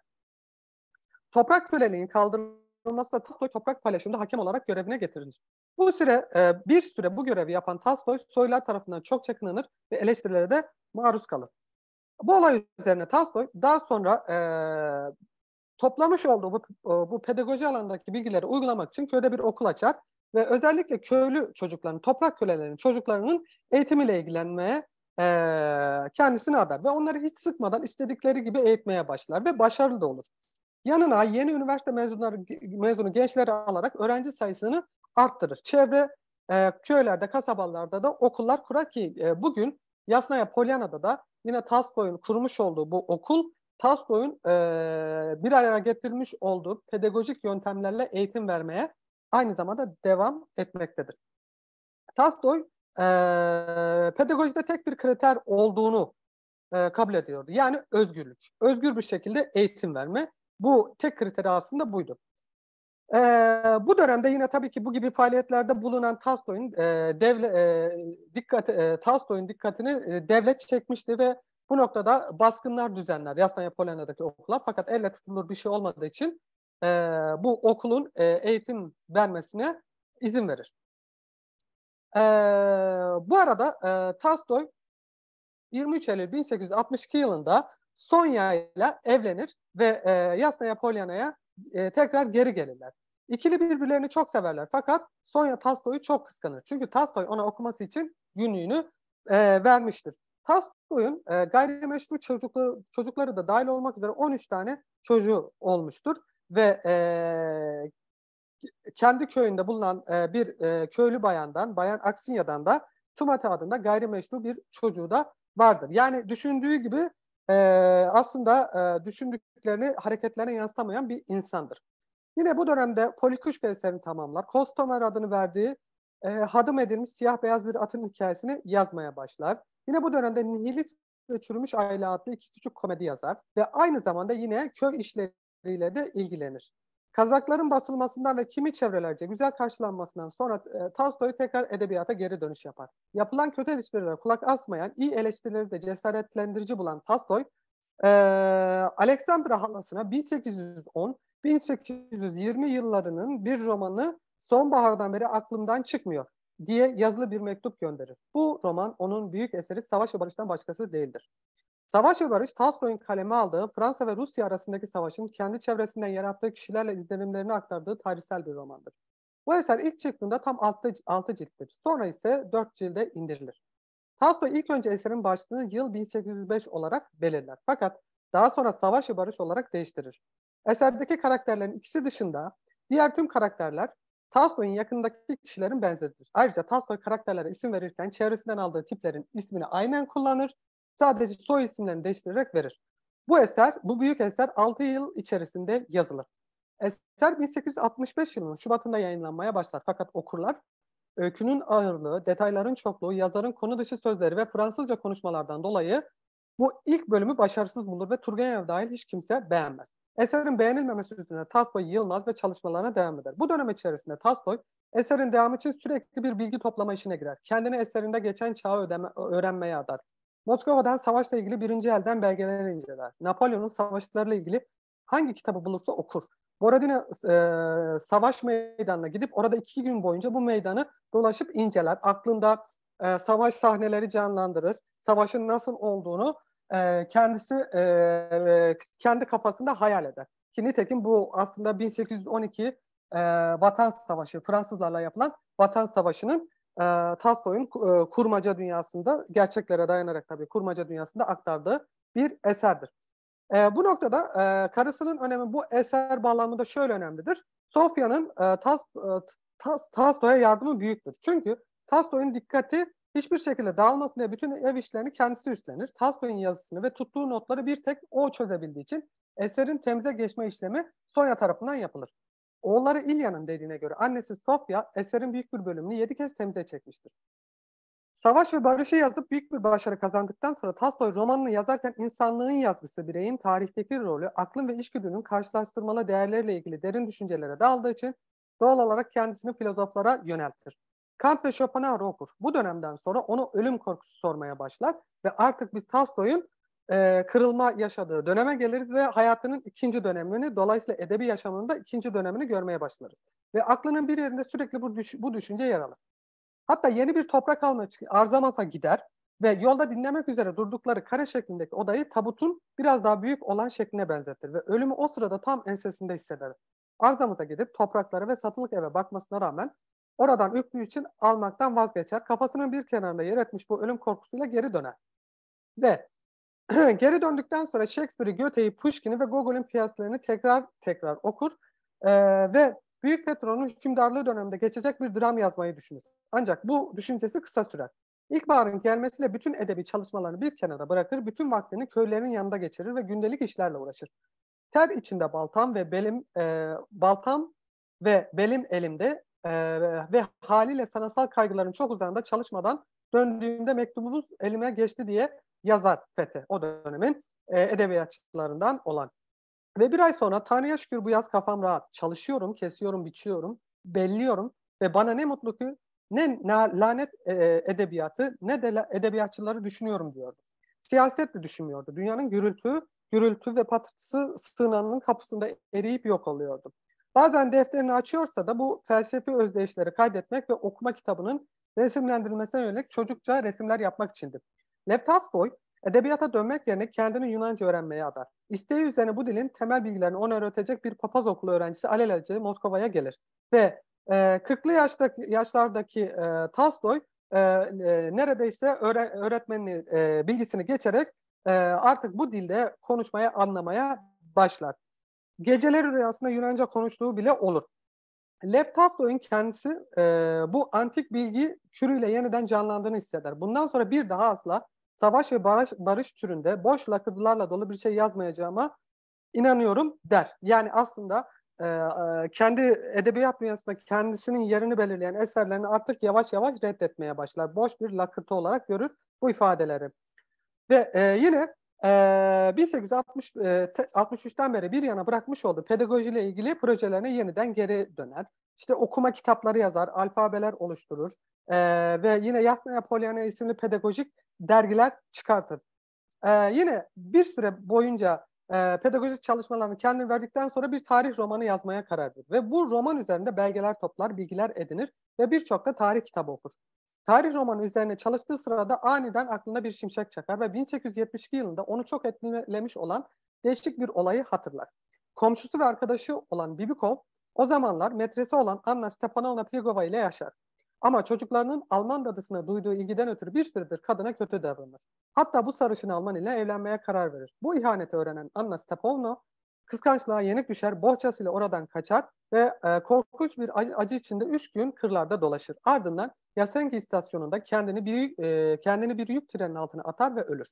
Toprak köleliğin kaldırılması da Tolstoy toprak paylaşımında hakem olarak görevine getirilir. Bu süre e, bir süre bu görevi yapan Tolstoy soylar tarafından çok çakınlanır ve eleştirilere de maruz kalır. Bu olay üzerine Tolstoy daha sonra e, toplamış olduğu bu, e, bu pedagoji alandaki bilgileri uygulamak için köyde bir okul açar ve özellikle köylü çocukların, toprak kölelerinin çocuklarının eğitimiyle ilgilenmeye e, kendisini adar ve onları hiç sıkmadan istedikleri gibi eğitmeye başlar ve başarılı da olur. Yanına yeni üniversite mezunları mezunu gençleri alarak öğrenci sayısını arttırır. Çevre e, köylerde, kasabalarda da okullar kurar ki e, bugün Yasnaya Polyana'da da yine Taskoy'un kurmuş olduğu bu okul Taskoy'un e, bir araya getirmiş olduğu pedagojik yöntemlerle eğitim vermeye aynı zamanda devam etmektedir. Tastoy, e, pedagojide tek bir kriter olduğunu e, kabul ediyordu. Yani özgürlük. Özgür bir şekilde eğitim verme. Bu tek kriteri aslında buydu. E, bu dönemde yine tabii ki bu gibi faaliyetlerde bulunan Tastoy'un e, devle, e, dikkat, e, Tolstoy'un dikkatini e, devlet çekmişti ve bu noktada baskınlar düzenler. Yasnaya Polonya'daki okula fakat elle tutulur bir şey olmadığı için e, bu okulun e, eğitim vermesine izin verir. E, bu arada e, Tolstoy 23 Eylül 1862 yılında Sonya ile evlenir ve e, Yasnaya Polyana'ya e, tekrar geri gelirler. İkili birbirlerini çok severler fakat Sonya Tolstoy'u çok kıskanır. Çünkü Tolstoy ona okuması için günlüğünü e, vermiştir. Tolstoy'un e, gayrimeşru çocuklu, çocukları da dahil olmak üzere 13 tane çocuğu olmuştur ve e, kendi köyünde bulunan e, bir e, köylü bayandan, bayan Aksinya'dan da Tumate adında gayrimeşru bir çocuğu da vardır. Yani düşündüğü gibi e, aslında e, düşündüklerini hareketlerine yansıtamayan bir insandır. Yine bu dönemde Poliküş eserini tamamlar. Kostomer adını verdiği e, hadım edilmiş siyah beyaz bir atın hikayesini yazmaya başlar. Yine bu dönemde Nihilist ve Çürümüş Aile adlı iki küçük komedi yazar ve aynı zamanda yine köy işleri ile de ilgilenir. Kazakların basılmasından ve kimi çevrelerce güzel karşılanmasından sonra e, Tolstoy tekrar edebiyata geri dönüş yapar. Yapılan kötü eleştirilere kulak asmayan, iyi eleştirileri de cesaretlendirici bulan Tolstoy, e, Aleksandra halasına 1810-1820 yıllarının bir romanı sonbahardan beri aklımdan çıkmıyor diye yazılı bir mektup gönderir. Bu roman onun büyük eseri Savaş ve Barış'tan başkası değildir. Savaş ve Barış, Tolstoy'un kaleme aldığı Fransa ve Rusya arasındaki savaşın kendi çevresinden yarattığı kişilerle izlenimlerini aktardığı tarihsel bir romandır. Bu eser ilk çıktığında tam 6, 6 cilttir. Sonra ise 4 cilde indirilir. Tolstoy ilk önce eserin başlığını yıl 1805 olarak belirler. Fakat daha sonra Savaş ve Barış olarak değiştirir. Eserdeki karakterlerin ikisi dışında diğer tüm karakterler Tolstoy'un yakındaki kişilerin benzeridir. Ayrıca Tolstoy karakterlere isim verirken çevresinden aldığı tiplerin ismini aynen kullanır Sadece soy isimlerini değiştirerek verir. Bu eser, bu büyük eser 6 yıl içerisinde yazılır. Eser 1865 yılının Şubat'ında yayınlanmaya başlar. Fakat okurlar öykünün ağırlığı, detayların çokluğu, yazarın konu dışı sözleri ve Fransızca konuşmalardan dolayı bu ilk bölümü başarısız bulur ve Turgenev dahil hiç kimse beğenmez. Eserin beğenilmemesi üzerine Tasboy yılmaz ve çalışmalarına devam eder. Bu dönem içerisinde Tasboy eserin devamı için sürekli bir bilgi toplama işine girer. Kendini eserinde geçen çağı ödeme, öğrenmeye adar. Moskova'dan savaşla ilgili birinci elden belgeler inceler. Napolyon'un savaşlarıyla ilgili hangi kitabı bulursa okur. Borodino e, savaş meydanına gidip orada iki gün boyunca bu meydanı dolaşıp inceler. Aklında e, savaş sahneleri canlandırır. Savaşın nasıl olduğunu e, kendisi e, kendi kafasında hayal eder. Ki nitekim bu aslında 1812 e, Vatan Savaşı, Fransızlarla yapılan Vatan Savaşı'nın e, Tasboy'un e, kurmaca dünyasında gerçeklere dayanarak tabii kurmaca dünyasında aktardığı bir eserdir. E, bu noktada e, karısının önemi bu eser bağlamında şöyle önemlidir. Sofya'nın e, Tas, e, yardımı büyüktür. Çünkü Tolstoy'un dikkati hiçbir şekilde dağılmasın diye bütün ev işlerini kendisi üstlenir. Tolstoy'un yazısını ve tuttuğu notları bir tek o çözebildiği için eserin temize geçme işlemi Sonya tarafından yapılır. Oğulları İlya'nın dediğine göre annesi Sofya eserin büyük bir bölümünü yedi kez temize çekmiştir. Savaş ve Barış'ı yazıp büyük bir başarı kazandıktan sonra Tolstoy romanını yazarken insanlığın yazgısı bireyin tarihteki rolü, aklın ve işgüdünün karşılaştırmalı değerlerle ilgili derin düşüncelere daldığı için doğal olarak kendisini filozoflara yöneltir. Kant ve Schopenhauer okur. Bu dönemden sonra onu ölüm korkusu sormaya başlar ve artık biz Tolstoy'un e, kırılma yaşadığı döneme geliriz ve hayatının ikinci dönemini dolayısıyla edebi yaşamında ikinci dönemini görmeye başlarız. Ve aklının bir yerinde sürekli bu, düş bu düşünce yer alır. Hatta yeni bir toprak almaya arzamansa gider ve yolda dinlemek üzere durdukları kare şeklindeki odayı tabutun biraz daha büyük olan şekline benzetir ve ölümü o sırada tam ensesinde hisseder. Arzamıza gidip topraklara ve satılık eve bakmasına rağmen oradan üklü için almaktan vazgeçer. Kafasının bir kenarında yer etmiş bu ölüm korkusuyla geri döner. Ve Geri döndükten sonra Shakespeare'i, Goethe'yi, Pushkin'i ve Gogol'ün piyaslarını tekrar tekrar okur e, ve Büyük Petro'nun hükümdarlığı döneminde geçecek bir dram yazmayı düşünür. Ancak bu düşüncesi kısa sürer. İlkbaharın gelmesiyle bütün edebi çalışmalarını bir kenara bırakır, bütün vaktini köylerin yanında geçirir ve gündelik işlerle uğraşır. Ter içinde baltam ve belim e, baltam ve belim elimde e, ve haliyle sanatsal kaygıların çok uzağında çalışmadan Döndüğümde mektubumuz elime geçti diye yazar Fethi o dönemin e, edebiyatçılarından olan. Ve bir ay sonra Tanrı'ya şükür bu yaz kafam rahat. Çalışıyorum, kesiyorum, biçiyorum, belliyorum ve bana ne mutlu ki ne lanet e, e, edebiyatı ne de edebiyatçıları düşünüyorum diyordu. Siyaset de düşünmüyordu. Dünyanın gürültü, gürültü ve patırtısı sığınanın kapısında eriyip yok oluyordu. Bazen defterini açıyorsa da bu felsefi özdeyişleri kaydetmek ve okuma kitabının Resimlendirilmesine yönelik çocukça resimler yapmak içindir. Lev Tolstoy, edebiyata dönmek yerine kendini Yunanca öğrenmeye adar. İsteği üzerine bu dilin temel bilgilerini ona öğretecek bir papaz okulu öğrencisi alelacele Moskova'ya gelir. Ve e, 40'lı yaştaki, yaşlardaki e, Tolstoy e, e, neredeyse öğre, öğretmenin e, bilgisini geçerek e, artık bu dilde konuşmaya, anlamaya başlar. Geceleri rüyasında Yunanca konuştuğu bile olur. Lev Tolstoy'un kendisi e, bu antik bilgi kürüyle yeniden canlandığını hisseder. Bundan sonra bir daha asla savaş ve barış, barış türünde boş lakırdılarla dolu bir şey yazmayacağıma inanıyorum der. Yani aslında e, kendi edebiyat dünyasında kendisinin yerini belirleyen eserlerini artık yavaş yavaş reddetmeye başlar. Boş bir lakırtı olarak görür bu ifadeleri. Ve e, yine 1863'ten ee, e, beri bir yana bırakmış olduğu pedagojiyle ilgili projelerine yeniden geri döner. İşte okuma kitapları yazar, alfabeler oluşturur e, ve yine Yasna Polyana isimli pedagojik dergiler çıkartır. E, yine bir süre boyunca e, pedagojik çalışmalarını kendine verdikten sonra bir tarih romanı yazmaya karar verir. Ve bu roman üzerinde belgeler toplar, bilgiler edinir ve birçok da tarih kitabı okur. Tarih romanı üzerine çalıştığı sırada aniden aklına bir şimşek çakar ve 1872 yılında onu çok etkilemiş olan değişik bir olayı hatırlar. Komşusu ve arkadaşı olan Bibikov o zamanlar metresi olan Anna Stepanovna Prigova ile yaşar. Ama çocuklarının Alman dadısına duyduğu ilgiden ötürü bir süredir kadına kötü davranır. Hatta bu sarışın Alman ile evlenmeye karar verir. Bu ihaneti öğrenen Anna Stepanovna Kıskançlığa yenik düşer, bohçasıyla oradan kaçar ve e, korkunç bir acı, içinde üç gün kırlarda dolaşır. Ardından Yasenki istasyonunda kendini bir, e, kendini bir yük trenin altına atar ve ölür.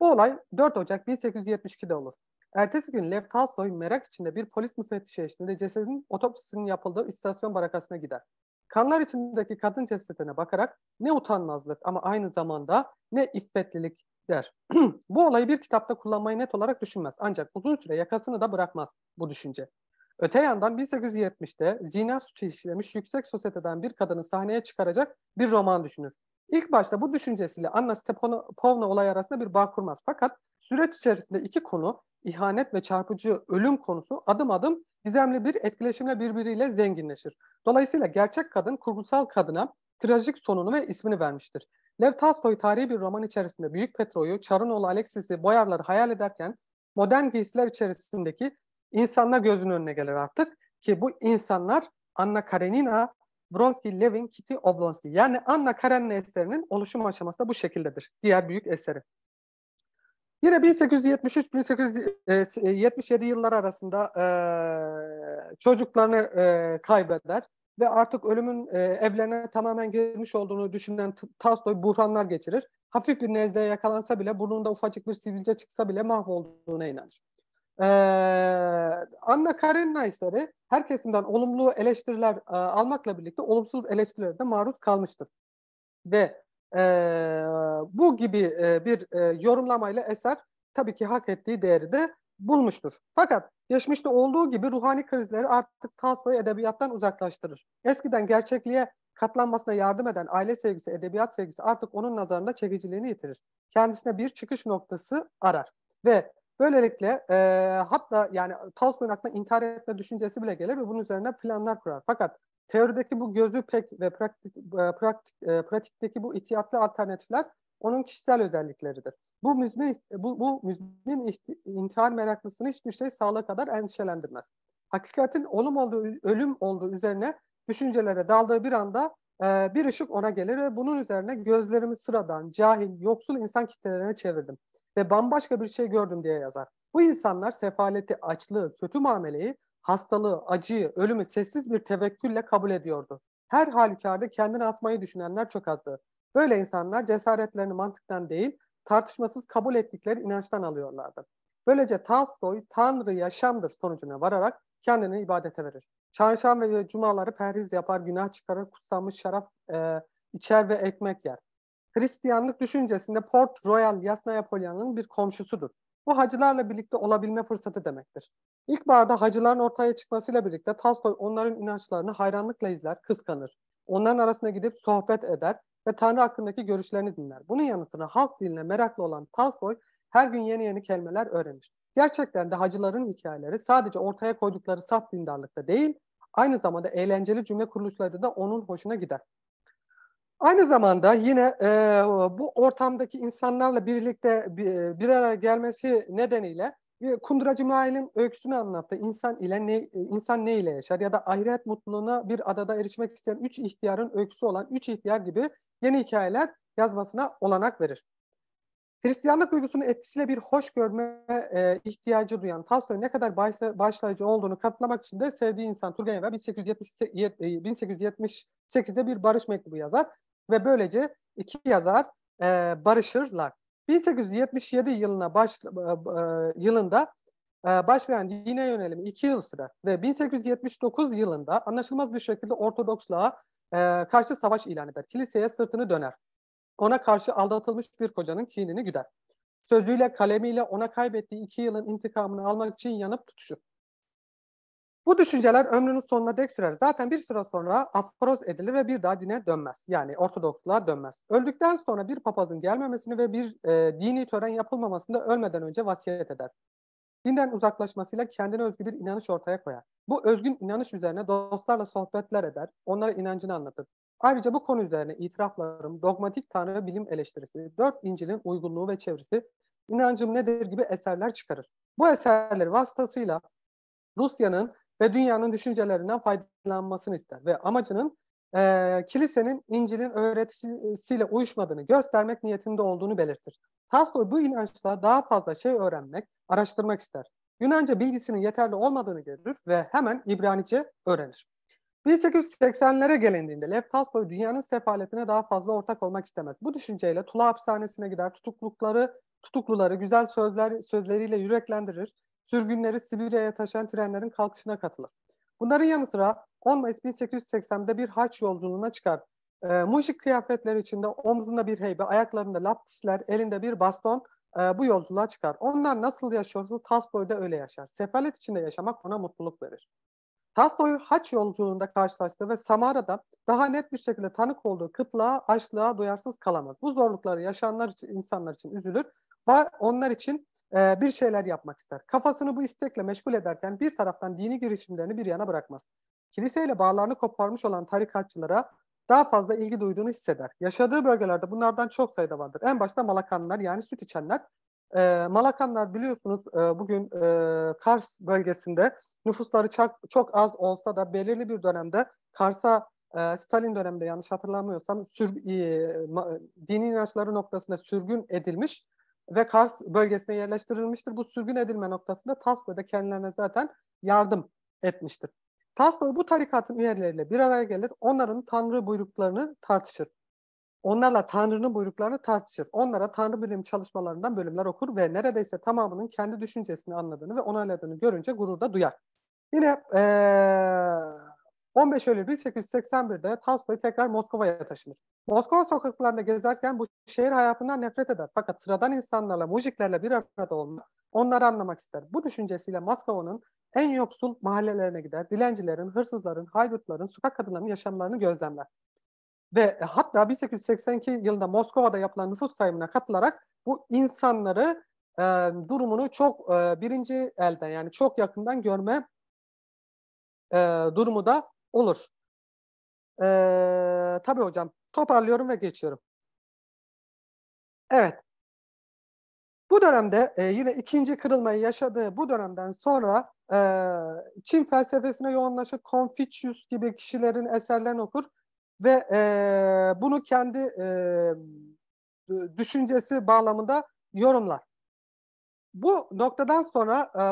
Bu olay 4 Ocak 1872'de olur. Ertesi gün Lev Tolstoy merak içinde bir polis müfettişi eşliğinde cesedin otopsisinin yapıldığı istasyon barakasına gider. Kanlar içindeki kadın cesetine bakarak ne utanmazlık ama aynı zamanda ne iffetlilik der. bu olayı bir kitapta kullanmayı net olarak düşünmez. Ancak uzun süre yakasını da bırakmaz bu düşünce. Öte yandan 1870'te zina suçu işlemiş yüksek sosyeteden bir kadını sahneye çıkaracak bir roman düşünür. İlk başta bu düşüncesiyle Anna Stepanovna olay arasında bir bağ kurmaz. Fakat Süreç içerisinde iki konu, ihanet ve çarpıcı ölüm konusu adım adım gizemli bir etkileşimle birbiriyle zenginleşir. Dolayısıyla gerçek kadın kurgusal kadına trajik sonunu ve ismini vermiştir. Lev Tolstoy tarihi bir roman içerisinde Büyük Petro'yu, Çarınoğlu Alexis'i, Boyarları hayal ederken modern giysiler içerisindeki insanlar gözünün önüne gelir artık ki bu insanlar Anna Karenina, Vronsky, Levin, Kitty, Oblonsky. Yani Anna Karenina eserinin oluşum aşaması da bu şekildedir. Diğer büyük eseri. Yine 1873-1877 e, e, yıllar arasında e, çocuklarını e, kaybeder ve artık ölümün e, evlerine tamamen girmiş olduğunu düşünen Tolstoy buhranlar geçirir. Hafif bir nezleye yakalansa bile burnunda ufacık bir sivilce çıksa bile mahvolduğuna inanır. Ee, Anna Karenina ise herkesinden olumlu eleştiriler e, almakla birlikte olumsuz eleştirilere de maruz kalmıştır. Ve e, bu gibi e, bir e, yorumlamayla eser tabii ki hak ettiği değeri de bulmuştur. Fakat geçmişte olduğu gibi ruhani krizleri artık tasmayı edebiyattan uzaklaştırır. Eskiden gerçekliğe katlanmasına yardım eden aile sevgisi, edebiyat sevgisi artık onun nazarında çekiciliğini yitirir. Kendisine bir çıkış noktası arar. Ve böylelikle e, hatta yani Tolstoy'un aklına intihar etme düşüncesi bile gelir ve bunun üzerine planlar kurar. Fakat Teorideki bu gözü pek ve pratik, e, pratik, e, pratikteki bu ihtiyatlı alternatifler onun kişisel özellikleridir. Bu müzmin, bu, bu müzmin intihar meraklısını hiçbir şey sağlığa kadar endişelendirmez. Hakikatin olum olduğu, ölüm olduğu üzerine düşüncelere daldığı bir anda e, bir ışık ona gelir ve bunun üzerine gözlerimi sıradan, cahil, yoksul insan kitlelerine çevirdim ve bambaşka bir şey gördüm diye yazar. Bu insanlar sefaleti, açlığı, kötü muameleyi hastalığı, acıyı, ölümü sessiz bir tevekkülle kabul ediyordu. Her halükarda kendini asmayı düşünenler çok azdı. Böyle insanlar cesaretlerini mantıktan değil, tartışmasız kabul ettikleri inançtan alıyorlardı. Böylece Tolstoy, Tanrı yaşamdır sonucuna vararak kendini ibadete verir. Çarşamba ve cumaları perhiz yapar, günah çıkarır, kutsanmış şarap e, içer ve ekmek yer. Hristiyanlık düşüncesinde Port Royal Yasnaya Polya'nın bir komşusudur bu hacılarla birlikte olabilme fırsatı demektir. İlkbaharda hacıların ortaya çıkmasıyla birlikte Tolstoy onların inançlarını hayranlıkla izler, kıskanır. Onların arasına gidip sohbet eder ve Tanrı hakkındaki görüşlerini dinler. Bunun yanıtına halk diline meraklı olan Tolstoy her gün yeni yeni kelimeler öğrenir. Gerçekten de hacıların hikayeleri sadece ortaya koydukları saf dindarlıkta değil, aynı zamanda eğlenceli cümle kuruluşları da onun hoşuna gider. Aynı zamanda yine e, bu ortamdaki insanlarla birlikte bir, e, bir araya gelmesi nedeniyle Kunduracı Mail'in öyküsünü anlattı. İnsan ile ne e, insan ne ile yaşar ya da ahiret mutluluğuna bir adada erişmek isteyen üç ihtiyarın öyküsü olan üç ihtiyar gibi yeni hikayeler yazmasına olanak verir. Hristiyanlık duygusunun etkisiyle bir hoş görme e, ihtiyacı duyan Tolstoy ne kadar baş, başlayıcı olduğunu katlamak için de sevdiği insan Turgenev'e 1878'de bir barış mektubu yazar ve böylece iki yazar e, barışırlar. 1877 yılına baş, e, e, yılında e, başlayan dine yönelimi iki yıl sürer ve 1879 yılında anlaşılmaz bir şekilde Ortodoksluğa e, karşı savaş ilan eder. Kiliseye sırtını döner ona karşı aldatılmış bir kocanın kinini güder. Sözüyle kalemiyle ona kaybettiği iki yılın intikamını almak için yanıp tutuşur. Bu düşünceler ömrünün sonuna dek sürer. Zaten bir süre sonra aforoz edilir ve bir daha dine dönmez. Yani Ortodoksluğa dönmez. Öldükten sonra bir papazın gelmemesini ve bir e, dini tören yapılmamasını da ölmeden önce vasiyet eder. Dinden uzaklaşmasıyla kendine özgü bir inanış ortaya koyar. Bu özgün inanış üzerine dostlarla sohbetler eder, onlara inancını anlatır. Ayrıca bu konu üzerine itiraflarım, dogmatik tanrı bilim eleştirisi, dört İncil'in uygunluğu ve çevresi, inancım nedir gibi eserler çıkarır. Bu eserleri vasıtasıyla Rusya'nın ve dünyanın düşüncelerinden faydalanmasını ister ve amacının e, kilisenin İncil'in öğretisiyle uyuşmadığını göstermek niyetinde olduğunu belirtir. Tolstoy bu inançla daha fazla şey öğrenmek, araştırmak ister. Yunanca bilgisinin yeterli olmadığını görür ve hemen İbranice öğrenir. 1880'lere gelindiğinde Lev Tolstoy dünyanın sefaletine daha fazla ortak olmak istemez. Bu düşünceyle Tula hapishanesine gider, tutuklukları, tutukluları güzel sözler, sözleriyle yüreklendirir, sürgünleri Sibirya'ya taşıyan trenlerin kalkışına katılır. Bunların yanı sıra 10 Mayıs 1880'de bir harç yolculuğuna çıkar. E, mujik kıyafetleri içinde omzunda bir heybe, ayaklarında laptisler, elinde bir baston e, bu yolculuğa çıkar. Onlar nasıl yaşıyorsa Tolstoy da öyle yaşar. Sefalet içinde yaşamak ona mutluluk verir. Tolstoy haç yolculuğunda karşılaştı ve Samara'da daha net bir şekilde tanık olduğu kıtlığa, açlığa duyarsız kalamaz. Bu zorlukları yaşayanlar için, insanlar için üzülür ve onlar için e, bir şeyler yapmak ister. Kafasını bu istekle meşgul ederken bir taraftan dini girişimlerini bir yana bırakmaz. Kiliseyle bağlarını koparmış olan tarikatçılara daha fazla ilgi duyduğunu hisseder. Yaşadığı bölgelerde bunlardan çok sayıda vardır. En başta malakanlar yani süt içenler e, Malakanlar biliyorsunuz e, bugün e, Kars bölgesinde nüfusları çok, çok az olsa da belirli bir dönemde Kars'a e, Stalin döneminde yanlış hatırlamıyorsam sür, e, ma, dini inançları noktasında sürgün edilmiş ve Kars bölgesine yerleştirilmiştir. Bu sürgün edilme noktasında Tasco'da kendilerine zaten yardım etmiştir. Tasco bu tarikatın üyeleriyle bir araya gelir, onların tanrı buyruklarını tartışır. Onlarla Tanrı'nın buyruklarını tartışır. Onlara Tanrı bilim çalışmalarından bölümler okur ve neredeyse tamamının kendi düşüncesini anladığını ve onayladığını görünce gurur da duyar. Yine ee, 15 Eylül 1881'de Tolstoy tekrar Moskova'ya taşınır. Moskova sokaklarında gezerken bu şehir hayatından nefret eder. Fakat sıradan insanlarla, mujiklerle bir arada olmak, onları anlamak ister. Bu düşüncesiyle Moskova'nın en yoksul mahallelerine gider, dilencilerin, hırsızların, haydutların, sokak kadınlarının yaşamlarını gözlemler. Ve hatta 1882 yılında Moskova'da yapılan nüfus sayımına katılarak bu insanları e, durumunu çok e, birinci elden yani çok yakından görme e, durumu da olur. E, tabii hocam toparlıyorum ve geçiyorum. Evet. Bu dönemde e, yine ikinci kırılmayı yaşadığı bu dönemden sonra e, Çin felsefesine yoğunlaşır. Konfüçyüs gibi kişilerin eserlerini okur ve e, bunu kendi e, düşüncesi bağlamında yorumlar. Bu noktadan sonra e,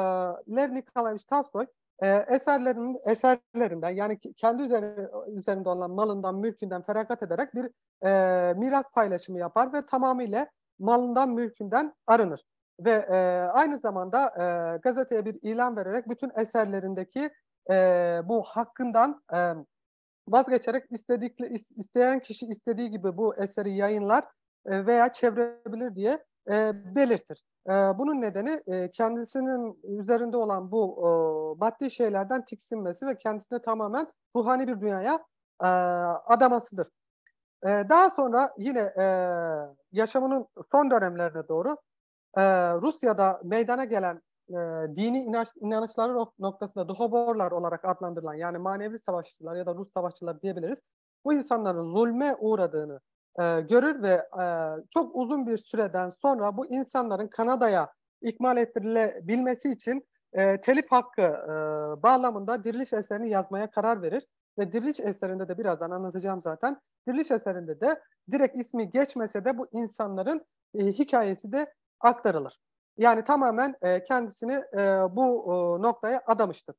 Lev Nikolaevich Tolstoy e, eserlerinin eserlerinden yani kendi üzerinde üzerinde olan malından, mülkünden feragat ederek bir e, miras paylaşımı yapar ve tamamıyla malından, mülkünden arınır. Ve e, aynı zamanda e, gazeteye bir ilan vererek bütün eserlerindeki e, bu hakkından e, vazgeçerek istedikli isteyen kişi istediği gibi bu eseri yayınlar e, veya çevirebilir diye e, belirtir. E, bunun nedeni kendisinin üzerinde olan bu e, maddi şeylerden tiksinmesi ve kendisine tamamen ruhani bir dünyaya adamasıdır. daha sonra yine yaşamının son dönemlerine doğru Rusya'da meydana gelen e, dini inanç, inançları noktasında dohoborlar olarak adlandırılan yani manevi savaşçılar ya da Rus savaşçılar diyebiliriz. Bu insanların zulme uğradığını e, görür ve e, çok uzun bir süreden sonra bu insanların Kanada'ya ikmal ettirilebilmesi için e, telif hakkı e, bağlamında diriliş eserini yazmaya karar verir. Ve diriliş eserinde de birazdan anlatacağım zaten. Diriliş eserinde de direkt ismi geçmese de bu insanların e, hikayesi de aktarılır. Yani tamamen e, kendisini e, bu e, noktaya adamıştır.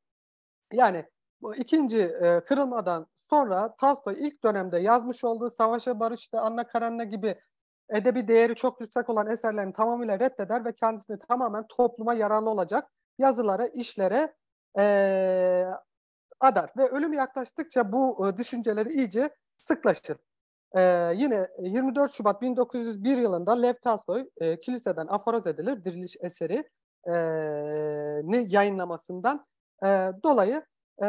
Yani bu ikinci e, kırılmadan sonra Tolstoy ilk dönemde yazmış olduğu Savaşa Barış'ta Anna Karenina gibi edebi değeri çok yüksek olan eserlerini tamamıyla reddeder ve kendisini tamamen topluma yararlı olacak yazılara, işlere e, adar. Ve ölüm yaklaştıkça bu e, düşünceleri iyice sıklaşır. Ee, yine 24 Şubat 1901 yılında Lev Tolstoy e, kiliseden aforoz edilir diriliş eseri e, ni yayınlamasından e, dolayı e,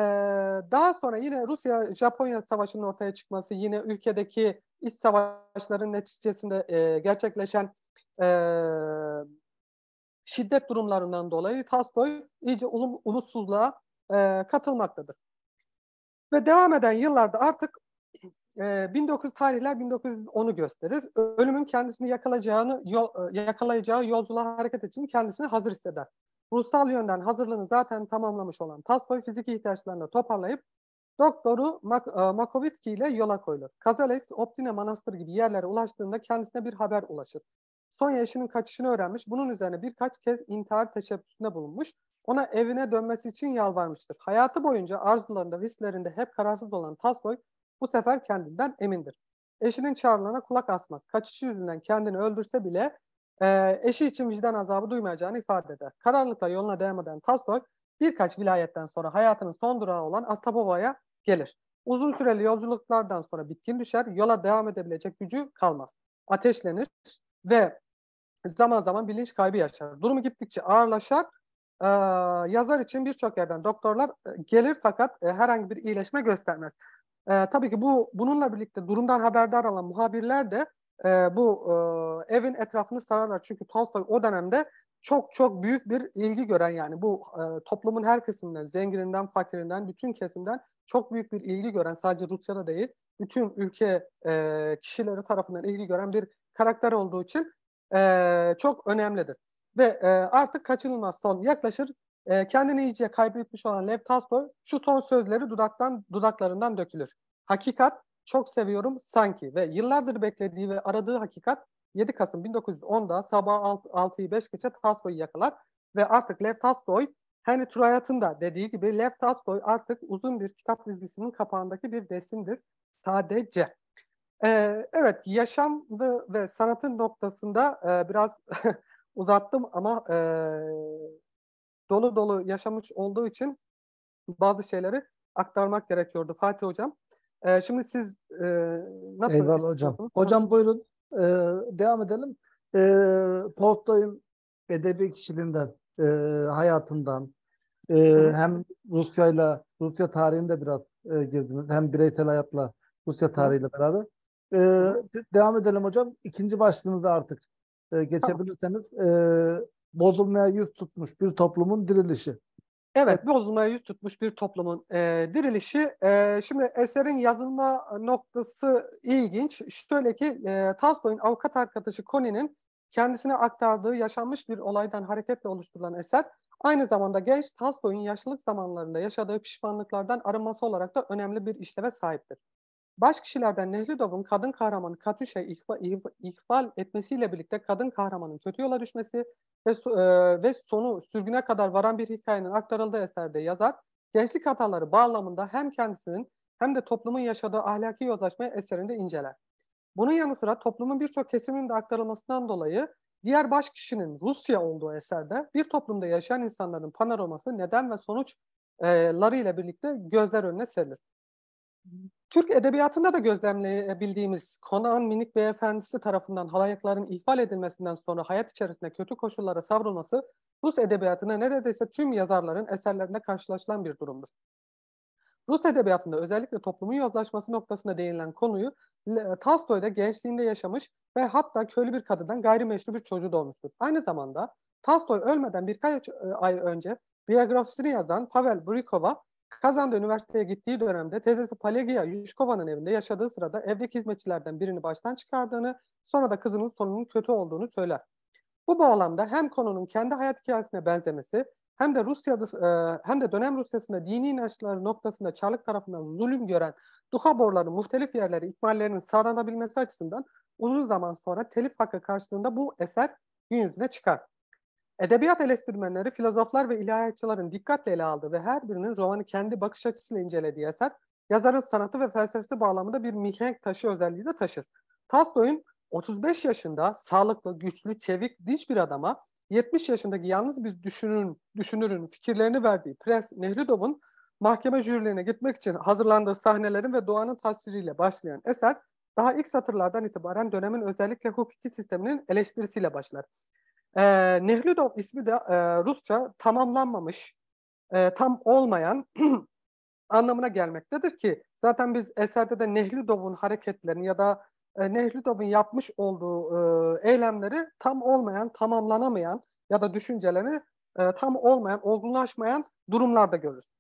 daha sonra yine Rusya-Japonya savaşının ortaya çıkması yine ülkedeki iç savaşların neticesinde e, gerçekleşen e, şiddet durumlarından dolayı Tolstoy iyice umutsuzluğa e, katılmaktadır. Ve devam eden yıllarda artık e, ee, 1900 tarihler 1910'u gösterir. Ölümün kendisini yakalayacağını yol, e, yakalayacağı yolculuğa hareket için kendisini hazır hisseder. Ruhsal yönden hazırlığını zaten tamamlamış olan Tolstoy fiziki ihtiyaçlarını toparlayıp doktoru Mak e, Makovitski ile yola koyulur. Kazalex, Optine Manastır gibi yerlere ulaştığında kendisine bir haber ulaşır. Sonya eşinin kaçışını öğrenmiş. Bunun üzerine birkaç kez intihar teşebbüsünde bulunmuş. Ona evine dönmesi için yalvarmıştır. Hayatı boyunca arzularında, hislerinde hep kararsız olan Tolstoy bu sefer kendinden emindir. Eşinin çağrılarına kulak asmaz. Kaçışı yüzünden kendini öldürse bile e, eşi için vicdan azabı duymayacağını ifade eder. Kararlılıkla yoluna devam eden Taslak birkaç vilayetten sonra hayatının son durağı olan Astapova'ya gelir. Uzun süreli yolculuklardan sonra bitkin düşer, yola devam edebilecek gücü kalmaz. Ateşlenir ve zaman zaman bilinç kaybı yaşar. Durumu gittikçe ağırlaşar. Ee, yazar için birçok yerden doktorlar e, gelir fakat e, herhangi bir iyileşme göstermez. E, tabii ki bu bununla birlikte durumdan haberdar olan muhabirler de e, bu e, evin etrafını sararlar. Çünkü Tolstoy o dönemde çok çok büyük bir ilgi gören yani bu e, toplumun her kesimden, zengininden, fakirinden, bütün kesimden çok büyük bir ilgi gören sadece Rusya'da değil, bütün ülke e, kişileri tarafından ilgi gören bir karakter olduğu için e, çok önemlidir. Ve e, artık kaçınılmaz son yaklaşır e, kendini iyice kaybetmiş olan Lev Tolstoy şu son sözleri dudaktan dudaklarından dökülür. Hakikat çok seviyorum sanki ve yıllardır beklediği ve aradığı hakikat 7 Kasım 1910'da sabah 6'yı 5 geçe Tolstoy'u yakalar ve artık Lev Tolstoy Henry hani tur hayatında dediği gibi Lev Tolstoy artık uzun bir kitap dizgisinin kapağındaki bir resimdir sadece. Ee, evet, yaşam ve, ve sanatın noktasında e, biraz uzattım ama e, dolu dolu yaşamış olduğu için bazı şeyleri aktarmak gerekiyordu Fatih Hocam. Ee, şimdi siz e, nasıl... Eyvallah hocam. Hocam buyurun. Ee, devam edelim. Ee, Tolstoy'un edebi kişiliğinden, e, hayatından, e, hem Rusya'yla, Rusya tarihinde biraz e, girdiniz. Hem bireysel hayatla, Rusya tarihiyle beraber. Ee, devam edelim hocam. İkinci başlığınıza artık e, geçebilirseniz. Tamam. E, bozulmaya yüz tutmuş bir toplumun dirilişi. Evet, bozulmaya yüz tutmuş bir toplumun e, dirilişi. E, şimdi eserin yazılma noktası ilginç. Şöyle ki e, Tasboy'un avukat arkadaşı Connie'nin kendisine aktardığı yaşanmış bir olaydan hareketle oluşturulan eser aynı zamanda genç Tasboy'un yaşlılık zamanlarında yaşadığı pişmanlıklardan arınması olarak da önemli bir işleve sahiptir. Baş kişilerden Nehlüdov'un kadın kahramanı Katüş'e ihval etmesiyle birlikte kadın kahramanın kötü yola düşmesi ve, e, ve sonu sürgüne kadar varan bir hikayenin aktarıldığı eserde yazar, gençlik hataları bağlamında hem kendisinin hem de toplumun yaşadığı ahlaki yozlaşmayı eserinde inceler. Bunun yanı sıra toplumun birçok kesiminin de aktarılmasından dolayı diğer baş kişinin Rusya olduğu eserde bir toplumda yaşayan insanların panoraması neden ve sonuçları ile birlikte gözler önüne serilir. Türk edebiyatında da gözlemleyebildiğimiz konağın minik beyefendisi tarafından halayıkların ihmal edilmesinden sonra hayat içerisinde kötü koşullara savrulması Rus edebiyatına neredeyse tüm yazarların eserlerinde karşılaşılan bir durumdur. Rus edebiyatında özellikle toplumun yozlaşması noktasına değinilen konuyu Tolstoy'da gençliğinde yaşamış ve hatta köylü bir kadından gayrimeşru bir çocuğu doğmuştur. Aynı zamanda Tolstoy ölmeden birkaç e, ay önce biyografisini yazan Pavel Burikova Kazan'da üniversiteye gittiği dönemde teyzesi Palegia Yushkova'nın evinde yaşadığı sırada evdeki hizmetçilerden birini baştan çıkardığını, sonra da kızının sonunun kötü olduğunu söyler. Bu bağlamda hem konunun kendi hayat hikayesine benzemesi hem de Rusya'da e, hem de dönem Rusya'sında dini inançları noktasında Çarlık tarafından zulüm gören Duhaborların muhtelif yerleri ikmallerinin sağlanabilmesi açısından uzun zaman sonra telif hakkı karşılığında bu eser gün yüzüne çıkar. Edebiyat eleştirmenleri, filozoflar ve ilahiyatçıların dikkatle ele aldığı ve her birinin romanı kendi bakış açısıyla incelediği eser, yazarın sanatı ve felsefesi bağlamında bir mihenk taşı özelliği de taşır. Tolstoy'un 35 yaşında sağlıklı, güçlü, çevik, dinç bir adama 70 yaşındaki yalnız bir düşünürün, düşünürün fikirlerini verdiği Prens Nehrudov'un mahkeme jürilerine gitmek için hazırlandığı sahnelerin ve doğanın tasviriyle başlayan eser daha ilk satırlardan itibaren dönemin özellikle hukuki sisteminin eleştirisiyle başlar. E, ee, Nehludon ismi de e, Rusça tamamlanmamış, e, tam olmayan anlamına gelmektedir ki zaten biz eserde de Nehludov'un hareketlerini ya da e, Nehludov'un yapmış olduğu e, eylemleri tam olmayan, tamamlanamayan ya da düşünceleri e, tam olmayan, olgunlaşmayan durumlarda görürüz.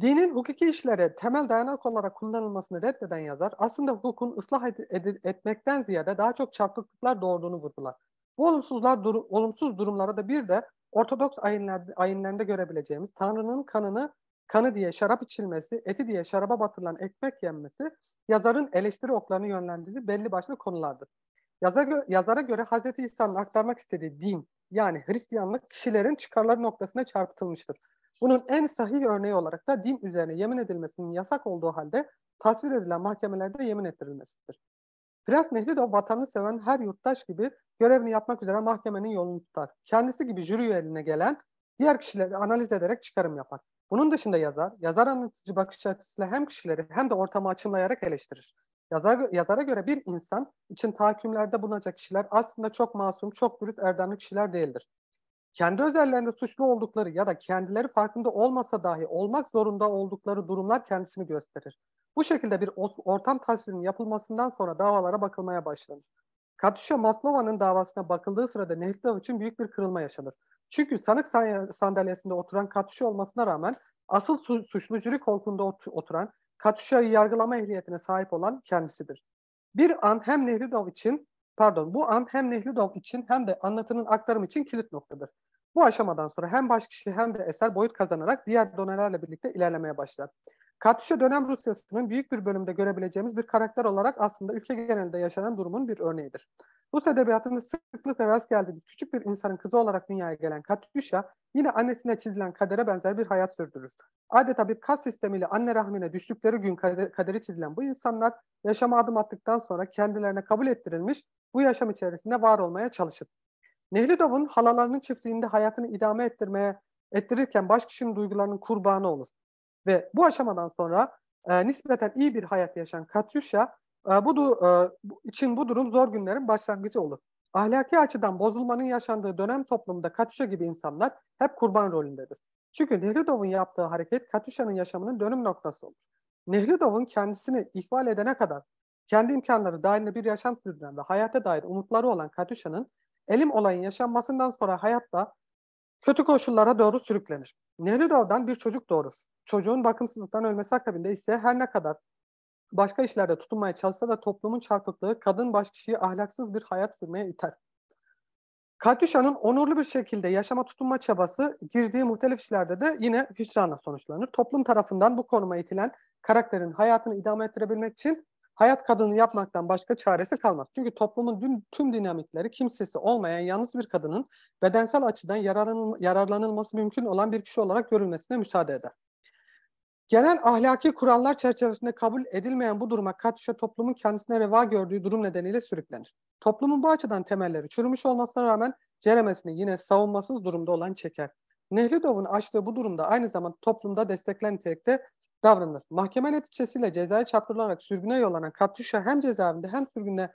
Dinin hukuki işlere temel dayanak olarak kullanılmasını reddeden yazar aslında hukukun ıslah ed- ed- etmekten ziyade daha çok çarpıklıklar doğurduğunu vurgular. Bu olumsuzlar duru, olumsuz durumlara da bir de Ortodoks ayinlerde, ayinlerinde görebileceğimiz Tanrı'nın kanını kanı diye şarap içilmesi, eti diye şaraba batırılan ekmek yenmesi yazarın eleştiri oklarını yönlendirdiği belli başlı konulardır. Yaza gö yazara göre Hz. İsa'nın aktarmak istediği din yani Hristiyanlık kişilerin çıkarları noktasına çarpıtılmıştır. Bunun en sahih örneği olarak da din üzerine yemin edilmesinin yasak olduğu halde tasvir edilen mahkemelerde yemin ettirilmesidir. Prens Mehdi de o vatanı seven her yurttaş gibi görevini yapmak üzere mahkemenin yolunu tutar. Kendisi gibi jüri eline gelen diğer kişileri analiz ederek çıkarım yapar. Bunun dışında yazar, yazar anlatıcı bakış açısıyla hem kişileri hem de ortamı açımlayarak eleştirir. Yazar, yazara göre bir insan için tahkimlerde bulunacak kişiler aslında çok masum, çok dürüst, erdemli kişiler değildir. Kendi özellerinde suçlu oldukları ya da kendileri farkında olmasa dahi olmak zorunda oldukları durumlar kendisini gösterir. Bu şekilde bir ortam tasvirinin yapılmasından sonra davalara bakılmaya başlanır. Katüşa Maslova'nın davasına bakıldığı sırada Nehlidov için büyük bir kırılma yaşanır. Çünkü sanık sandalyesinde oturan Katüşa olmasına rağmen asıl su suçlu jüri koltuğunda ot oturan Katüşa'yı yargılama ehliyetine sahip olan kendisidir. Bir an hem Nehlidov için pardon bu an hem Nehlidov için hem de anlatının aktarım için kilit noktadır. Bu aşamadan sonra hem baş kişi hem de eser boyut kazanarak diğer donelerle birlikte ilerlemeye başlar. Katyusha dönem Rusyası'nın büyük bir bölümde görebileceğimiz bir karakter olarak aslında ülke genelinde yaşanan durumun bir örneğidir. Rus edebiyatında sıklıkla rast geldiğimiz küçük bir insanın kızı olarak dünyaya gelen Katyusha yine annesine çizilen kadere benzer bir hayat sürdürür. Adeta bir kas sistemiyle anne rahmine düştükleri gün kaderi çizilen bu insanlar yaşama adım attıktan sonra kendilerine kabul ettirilmiş bu yaşam içerisinde var olmaya çalışır. Nehlidov'un halalarının çiftliğinde hayatını idame ettirmeye ettirirken baş kişinin duygularının kurbanı olur. Ve bu aşamadan sonra e, nispeten iyi bir hayat yaşayan Katyusha e, bu du, e, için bu durum zor günlerin başlangıcı olur. Ahlaki açıdan bozulmanın yaşandığı dönem toplumda Katyusha gibi insanlar hep kurban rolündedir. Çünkü Nehludov'un yaptığı hareket Katyusha'nın yaşamının dönüm noktası olur. Nehludov'un kendisini ihval edene kadar kendi imkanları dahilinde bir yaşam sürdüren ve hayata dair umutları olan Katyusha'nın elim olayın yaşanmasından sonra hayatta kötü koşullara doğru sürüklenir. Nehludov'dan bir çocuk doğurur çocuğun bakımsızlıktan ölmesi akabinde ise her ne kadar başka işlerde tutunmaya çalışsa da toplumun çarpıklığı kadın baş kişiyi ahlaksız bir hayat sürmeye iter. Katyuşa'nın onurlu bir şekilde yaşama tutunma çabası girdiği muhtelif işlerde de yine hüsranla sonuçlanır. Toplum tarafından bu konuma itilen karakterin hayatını idame ettirebilmek için hayat kadını yapmaktan başka çaresi kalmaz. Çünkü toplumun tüm, tüm dinamikleri kimsesi olmayan yalnız bir kadının bedensel açıdan yararlanılması mümkün olan bir kişi olarak görülmesine müsaade eder. Genel ahlaki kurallar çerçevesinde kabul edilmeyen bu duruma katüşe toplumun kendisine reva gördüğü durum nedeniyle sürüklenir. Toplumun bu açıdan temelleri çürümüş olmasına rağmen ceremesini yine savunmasız durumda olan çeker. Nehlidov'un açtığı bu durumda aynı zamanda toplumda destekler nitelikte davranır. Mahkeme neticesiyle cezaya çarptırılarak sürgüne yollanan Katyusha hem cezaevinde hem sürgüne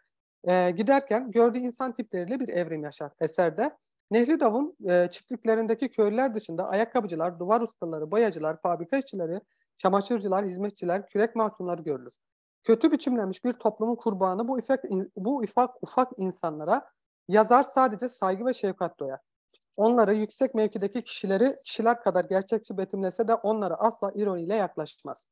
e, giderken gördüğü insan tipleriyle bir evrim yaşar eserde. Nehlidov'un e, çiftliklerindeki köylüler dışında ayakkabıcılar, duvar ustaları, boyacılar, fabrika işçileri, çamaşırcılar, hizmetçiler, kürek mahkumları görülür. Kötü biçimlenmiş bir toplumun kurbanı bu ifak, bu ifak ufak insanlara yazar sadece saygı ve şefkat doyar. Onları yüksek mevkideki kişileri kişiler kadar gerçekçi betimlese de onlara asla ironiyle yaklaşmaz.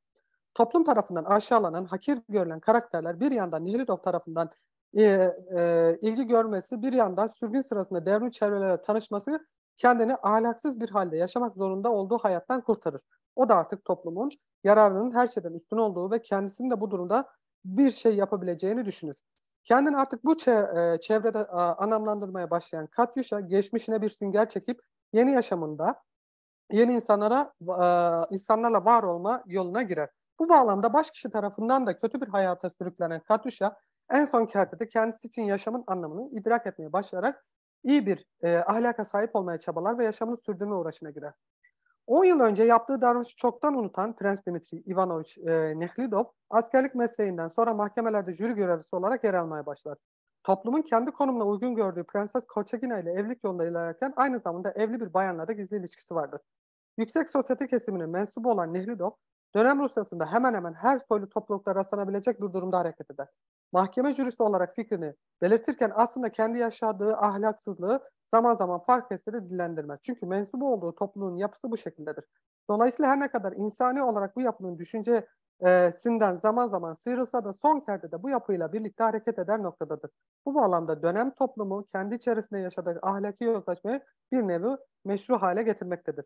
Toplum tarafından aşağılanan, hakir görülen karakterler bir yandan Nehirov tarafından e, e, ilgi görmesi, bir yandan sürgün sırasında devrim çevrelere tanışması kendini ahlaksız bir halde yaşamak zorunda olduğu hayattan kurtarır. O da artık toplumun yararının her şeyden üstün olduğu ve kendisinin de bu durumda bir şey yapabileceğini düşünür. Kendini artık bu e, çevrede anlamlandırmaya başlayan Katyusha geçmişine bir sünger çekip yeni yaşamında yeni insanlara e, insanlarla var olma yoluna girer. Bu bağlamda baş kişi tarafından da kötü bir hayata sürüklenen Katyusha en son kertede kendisi için yaşamın anlamını idrak etmeye başlayarak iyi bir e, ahlaka sahip olmaya çabalar ve yaşamını sürdürme uğraşına girer. 10 yıl önce yaptığı davranışı çoktan unutan Prens Dimitri Ivanovich e, Nehlidov, askerlik mesleğinden sonra mahkemelerde jüri görevlisi olarak yer almaya başlar. Toplumun kendi konumuna uygun gördüğü Prenses Koçagina ile evlilik yolunda ilerlerken aynı zamanda evli bir bayanla da gizli ilişkisi vardır. Yüksek sosyete kesiminin mensubu olan Nehlidov, dönem Rusyasında hemen hemen her soylu toplulukta rastlanabilecek bir durumda hareket eder. Mahkeme jürisi olarak fikrini belirtirken aslında kendi yaşadığı ahlaksızlığı zaman zaman fark etse de dillendirmez. Çünkü mensubu olduğu topluluğun yapısı bu şekildedir. Dolayısıyla her ne kadar insani olarak bu yapının düşüncesinden zaman zaman sıyrılsa da son kerde de bu yapıyla birlikte hareket eder noktadadır. Bu bağlamda dönem toplumu kendi içerisinde yaşadığı ahlaki yozlaşmayı bir nevi meşru hale getirmektedir.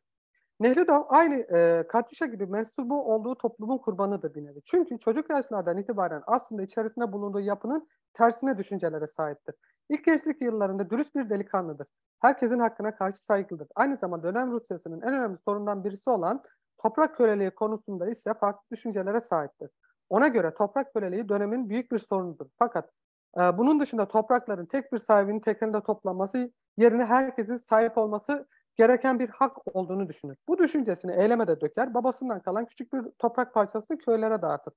Nehri de aynı e, Katyusha gibi mensubu olduğu toplumun kurbanıdır bir nevi. Çünkü çocuk yaşlardan itibaren aslında içerisinde bulunduğu yapının tersine düşüncelere sahiptir. İlk gençlik yıllarında dürüst bir delikanlıdır. Herkesin hakkına karşı saygılıdır. Aynı zamanda dönem Rusyası'nın en önemli sorundan birisi olan toprak köleliği konusunda ise farklı düşüncelere sahiptir. Ona göre toprak köleliği dönemin büyük bir sorunudur. Fakat e, bunun dışında toprakların tek bir sahibinin tekelinde toplanması yerine herkesin sahip olması gereken bir hak olduğunu düşünür. Bu düşüncesini eyleme de döker, babasından kalan küçük bir toprak parçasını köylere dağıtır.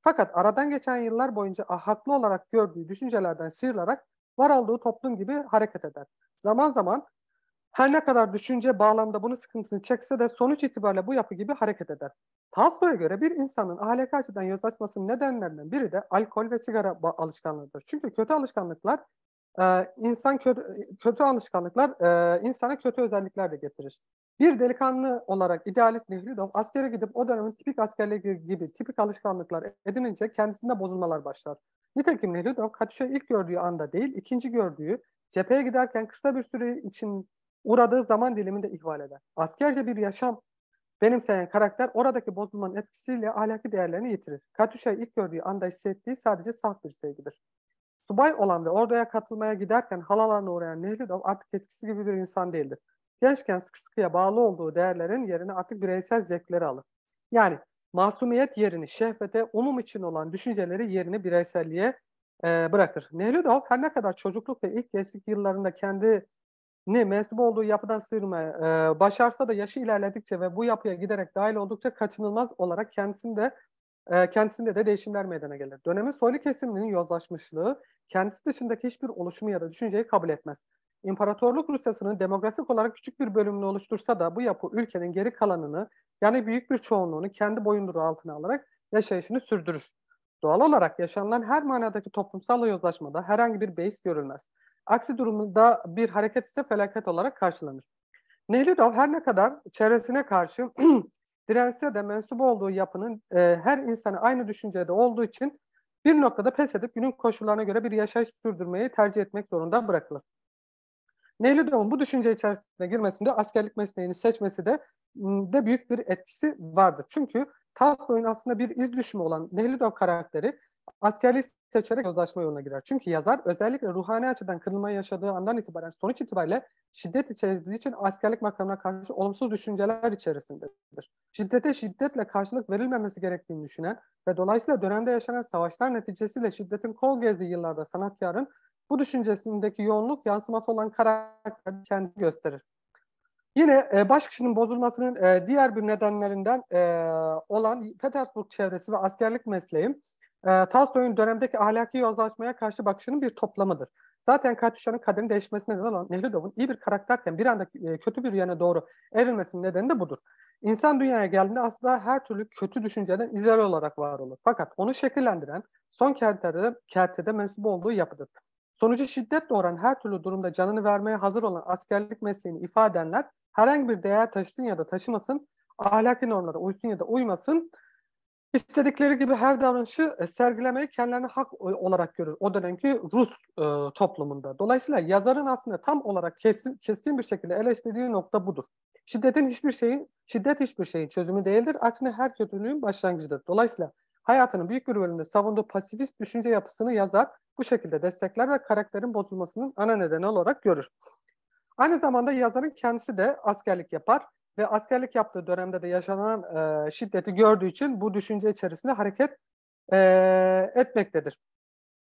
Fakat aradan geçen yıllar boyunca haklı olarak gördüğü düşüncelerden sıyrılarak var olduğu toplum gibi hareket eder. Zaman zaman her ne kadar düşünce bağlamında bunun sıkıntısını çekse de sonuç itibariyle bu yapı gibi hareket eder. Taslo'ya göre bir insanın ahlaki açıdan yoz açmasının nedenlerinden biri de alkol ve sigara alışkanlığıdır. Çünkü kötü alışkanlıklar e, insan kötü, kötü alışkanlıklar e, insana kötü özellikler de getirir. Bir delikanlı olarak idealist Nehridov askere gidip o dönemin tipik askerleri gibi tipik alışkanlıklar edinince kendisinde bozulmalar başlar. Nitekim Nehludov Katüş'e ilk gördüğü anda değil, ikinci gördüğü, cepheye giderken kısa bir süre için uğradığı zaman diliminde ihval eder. Askerce bir yaşam benimseyen karakter oradaki bozulmanın etkisiyle ahlaki değerlerini yitirir. Katüş'e ilk gördüğü anda hissettiği sadece saf bir sevgidir. Subay olan ve orduya katılmaya giderken halalarına uğrayan Nehludov artık eskisi gibi bir insan değildir. Gençken sıkı sıkıya bağlı olduğu değerlerin yerine artık bireysel zevkleri alır. Yani masumiyet yerini şehvete, umum için olan düşünceleri yerini bireyselliğe e, bırakır. Nehlül Alk her ne kadar çocukluk ve ilk gençlik yıllarında kendi ne mensup olduğu yapıdan sıyırmaya e, başarsa da yaşı ilerledikçe ve bu yapıya giderek dahil oldukça kaçınılmaz olarak kendisinde e, kendisinde de değişimler meydana gelir. Dönemin soylu kesiminin yozlaşmışlığı kendisi dışındaki hiçbir oluşumu ya da düşünceyi kabul etmez. İmparatorluk Rusyası'nın demografik olarak küçük bir bölümünü oluştursa da bu yapı ülkenin geri kalanını yani büyük bir çoğunluğunu kendi boyunduru altına alarak yaşayışını sürdürür. Doğal olarak yaşanılan her manadaki toplumsal yozlaşmada herhangi bir beis görülmez. Aksi durumda bir hareket ise felaket olarak karşılanır. Nehlidov her ne kadar çevresine karşı dirense de mensup olduğu yapının e, her insanı aynı düşüncede olduğu için bir noktada pes edip günün koşullarına göre bir yaşayış sürdürmeyi tercih etmek zorunda bırakılır. Nehludov'un bu düşünce içerisine girmesinde askerlik mesleğini seçmesi de ıı, de büyük bir etkisi vardı. Çünkü Tolstoy'un aslında bir iz düşümü olan Nehludov karakteri askerliği seçerek yozlaşma yoluna girer. Çünkü yazar özellikle ruhani açıdan kırılma yaşadığı andan itibaren sonuç itibariyle şiddet içerdiği için askerlik makamına karşı olumsuz düşünceler içerisindedir. Şiddete şiddetle karşılık verilmemesi gerektiğini düşünen ve dolayısıyla dönemde yaşanan savaşlar neticesiyle şiddetin kol gezdiği yıllarda sanatkarın bu düşüncesindeki yoğunluk yansıması olan karakter kendi gösterir. Yine e, baş kişinin bozulmasının e, diğer bir nedenlerinden e, olan Petersburg çevresi ve askerlik mesleği e, Tolstoy'un dönemdeki ahlaki yozlaşmaya karşı bakışının bir toplamıdır. Zaten Katyuşa'nın kaderin değişmesine neden olan Nehludov'un iyi bir karakterken bir anda e, kötü bir yana doğru evrilmesinin nedeni de budur. İnsan dünyaya geldiğinde aslında her türlü kötü düşünceden izler olarak var olur. Fakat onu şekillendiren son kertede, kertede mensup olduğu yapıdır. Sonucu şiddet doğuran her türlü durumda canını vermeye hazır olan askerlik mesleğini ifade edenler herhangi bir değer taşısın ya da taşımasın, ahlaki normlara uysun ya da uymasın, istedikleri gibi her davranışı e, sergilemeyi kendilerine hak e, olarak görür o dönemki Rus e, toplumunda. Dolayısıyla yazarın aslında tam olarak kesin, keskin bir şekilde eleştirdiği nokta budur. Şiddetin hiçbir şeyin, şiddet hiçbir şeyin çözümü değildir. Aksine her kötülüğün başlangıcıdır. Dolayısıyla hayatının büyük bir bölümünde savunduğu pasifist düşünce yapısını yazar bu şekilde destekler ve karakterin bozulmasının ana nedeni olarak görür. Aynı zamanda yazarın kendisi de askerlik yapar ve askerlik yaptığı dönemde de yaşanan e, şiddeti gördüğü için bu düşünce içerisinde hareket e, etmektedir.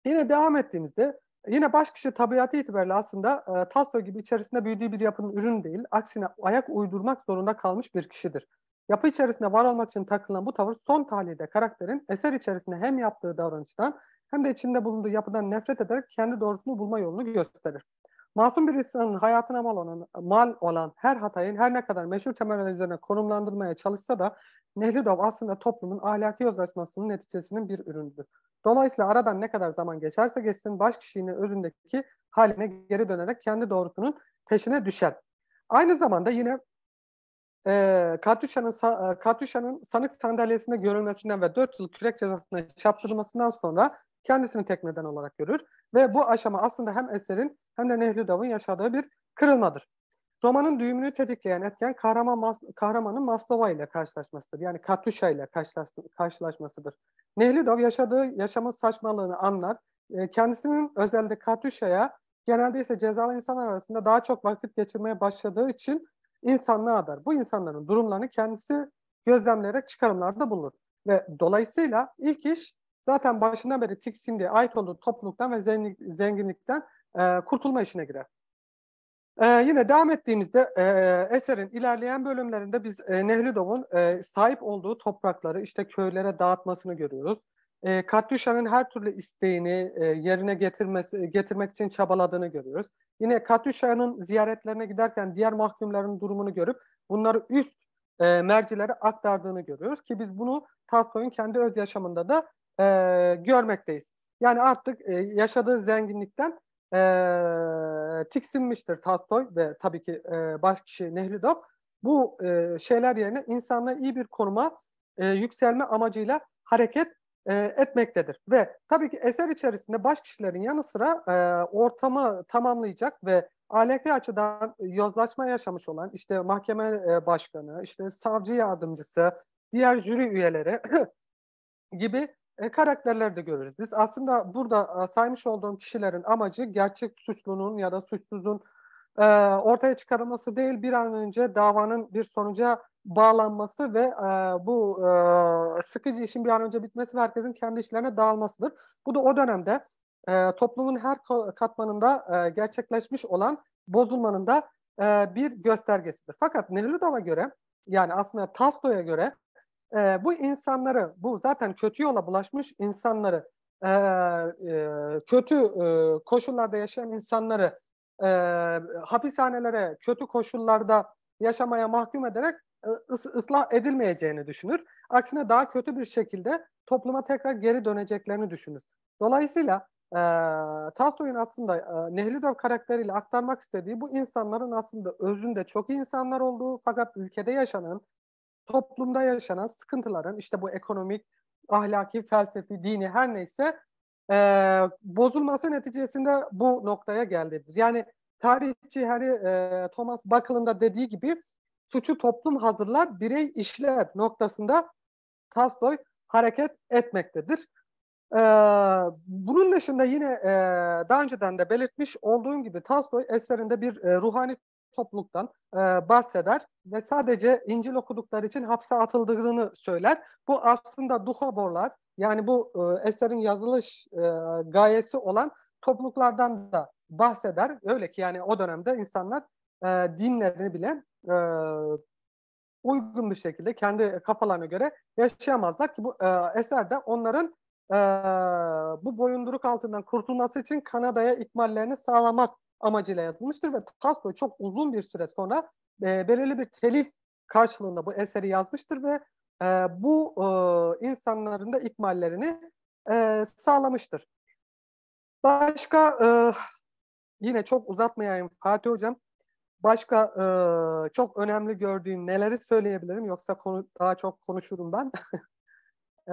Yine devam ettiğimizde yine baş kişi tabiatı itibariyle aslında e, Tasso gibi içerisinde büyüdüğü bir yapının ürünü değil, aksine ayak uydurmak zorunda kalmış bir kişidir. Yapı içerisinde var olmak için takılan bu tavır son tahlilde karakterin eser içerisinde hem yaptığı davranıştan hem de içinde bulunduğu yapıdan nefret ederek kendi doğrusunu bulma yolunu gösterir. Masum bir insanın hayatına mal olan, mal olan her hatayı her ne kadar meşhur temeller üzerine konumlandırmaya çalışsa da Nehlidov aslında toplumun ahlaki yozlaşmasının neticesinin bir ürünüdür. Dolayısıyla aradan ne kadar zaman geçerse geçsin baş kişinin özündeki haline geri dönerek kendi doğrusunun peşine düşer. Aynı zamanda yine e, Katyuşa'nın e, Katyuşa'nın sanık sandalyesinde görülmesinden ve 4 yıl kürek cezasına çarptırılmasından sonra kendisini tek neden olarak görür ve bu aşama aslında hem eserin hem de Nehli Nehlüdav'ın yaşadığı bir kırılmadır. Romanın düğümünü tetikleyen etken kahraman mas kahramanın Maslova ile karşılaşmasıdır. Yani Katuşa ile karşılaş karşılaşmasıdır. Nehlidov yaşadığı yaşamın saçmalığını anlar. E, kendisinin özelde Katuşa'ya genelde ise cezalı insanlar arasında daha çok vakit geçirmeye başladığı için insanlığa dar. Bu insanların durumlarını kendisi gözlemleyerek çıkarımlarda bulunur. Ve dolayısıyla ilk iş zaten başından beri tiksindi, ait olduğu topluluktan ve zenginlikten e, kurtulma işine girer. Ee, yine devam ettiğimizde e, eserin ilerleyen bölümlerinde biz e, Nehlüdov'un e, sahip olduğu toprakları işte köylere dağıtmasını görüyoruz. E, Katyuşa'nın her türlü isteğini e, yerine getirmesi, getirmek için çabaladığını görüyoruz. Yine Katyuşa'nın ziyaretlerine giderken diğer mahkumların durumunu görüp bunları üst e, mercilere aktardığını görüyoruz ki biz bunu Tolstoy'un kendi öz yaşamında da e, görmekteyiz. Yani artık e, yaşadığı zenginlikten e, tiksinmiştir Tolstoy ve tabii ki e, baş kişi Bu e, şeyler yerine insanla iyi bir konuma e, yükselme amacıyla hareket e, etmektedir. Ve tabii ki eser içerisinde baş yanı sıra e, ortamı tamamlayacak ve ahlaki açıdan yozlaşma yaşamış olan işte mahkeme e, başkanı, işte savcı yardımcısı, diğer jüri üyeleri gibi e, karakterleri de görürüz. Biz aslında burada e, saymış olduğum kişilerin amacı gerçek suçlunun ya da suçsuzun e, ortaya çıkarılması değil, bir an önce davanın bir sonuca bağlanması ve e, bu e, sıkıcı işin bir an önce bitmesi ve herkesin kendi işlerine dağılmasıdır. Bu da o dönemde e, toplumun her katmanında e, gerçekleşmiş olan bozulmanın da e, bir göstergesidir. Fakat Nehrudov'a göre yani aslında Tolstoy'a göre e, bu insanları, bu zaten kötü yola bulaşmış insanları, e, e, kötü e, koşullarda yaşayan insanları e, hapishanelere, kötü koşullarda yaşamaya mahkum ederek ıı, ıslah edilmeyeceğini düşünür. Aksine daha kötü bir şekilde topluma tekrar geri döneceklerini düşünür. Dolayısıyla e, Tolstoy'un aslında e, Nehlidov karakteriyle aktarmak istediği bu insanların aslında özünde çok insanlar olduğu fakat ülkede yaşanan toplumda yaşanan sıkıntıların işte bu ekonomik, ahlaki, felsefi, dini her neyse e, bozulması neticesinde bu noktaya geldidir. Yani tarihçi Harry hani, e, Thomas Buckle'ın da dediği gibi suçu toplum hazırlar, birey işler noktasında Tolstoy hareket etmektedir. Ee, bunun dışında yine e, daha önceden de belirtmiş olduğum gibi Tolstoy eserinde bir e, ruhani topluluktan e, bahseder ve sadece İncil okudukları için hapse atıldığını söyler. Bu aslında duhaborlar yani bu e, eserin yazılış e, gayesi olan topluluklardan da bahseder. Öyle ki yani o dönemde insanlar e, dinlerini bile e, uygun bir şekilde kendi kafalarına göre yaşayamazlar ki bu e, eserde onların e, bu boyunduruk altından kurtulması için Kanada'ya ikmallerini sağlamak amacıyla yazılmıştır ve Tolstoy çok uzun bir süre sonra e, belirli bir telif karşılığında bu eseri yazmıştır ve e, bu e, insanların da ikmallerini e, sağlamıştır. Başka e, yine çok uzatmayayım Fatih Hocam. Başka e, çok önemli gördüğün neleri söyleyebilirim yoksa konu, daha çok konuşurum ben.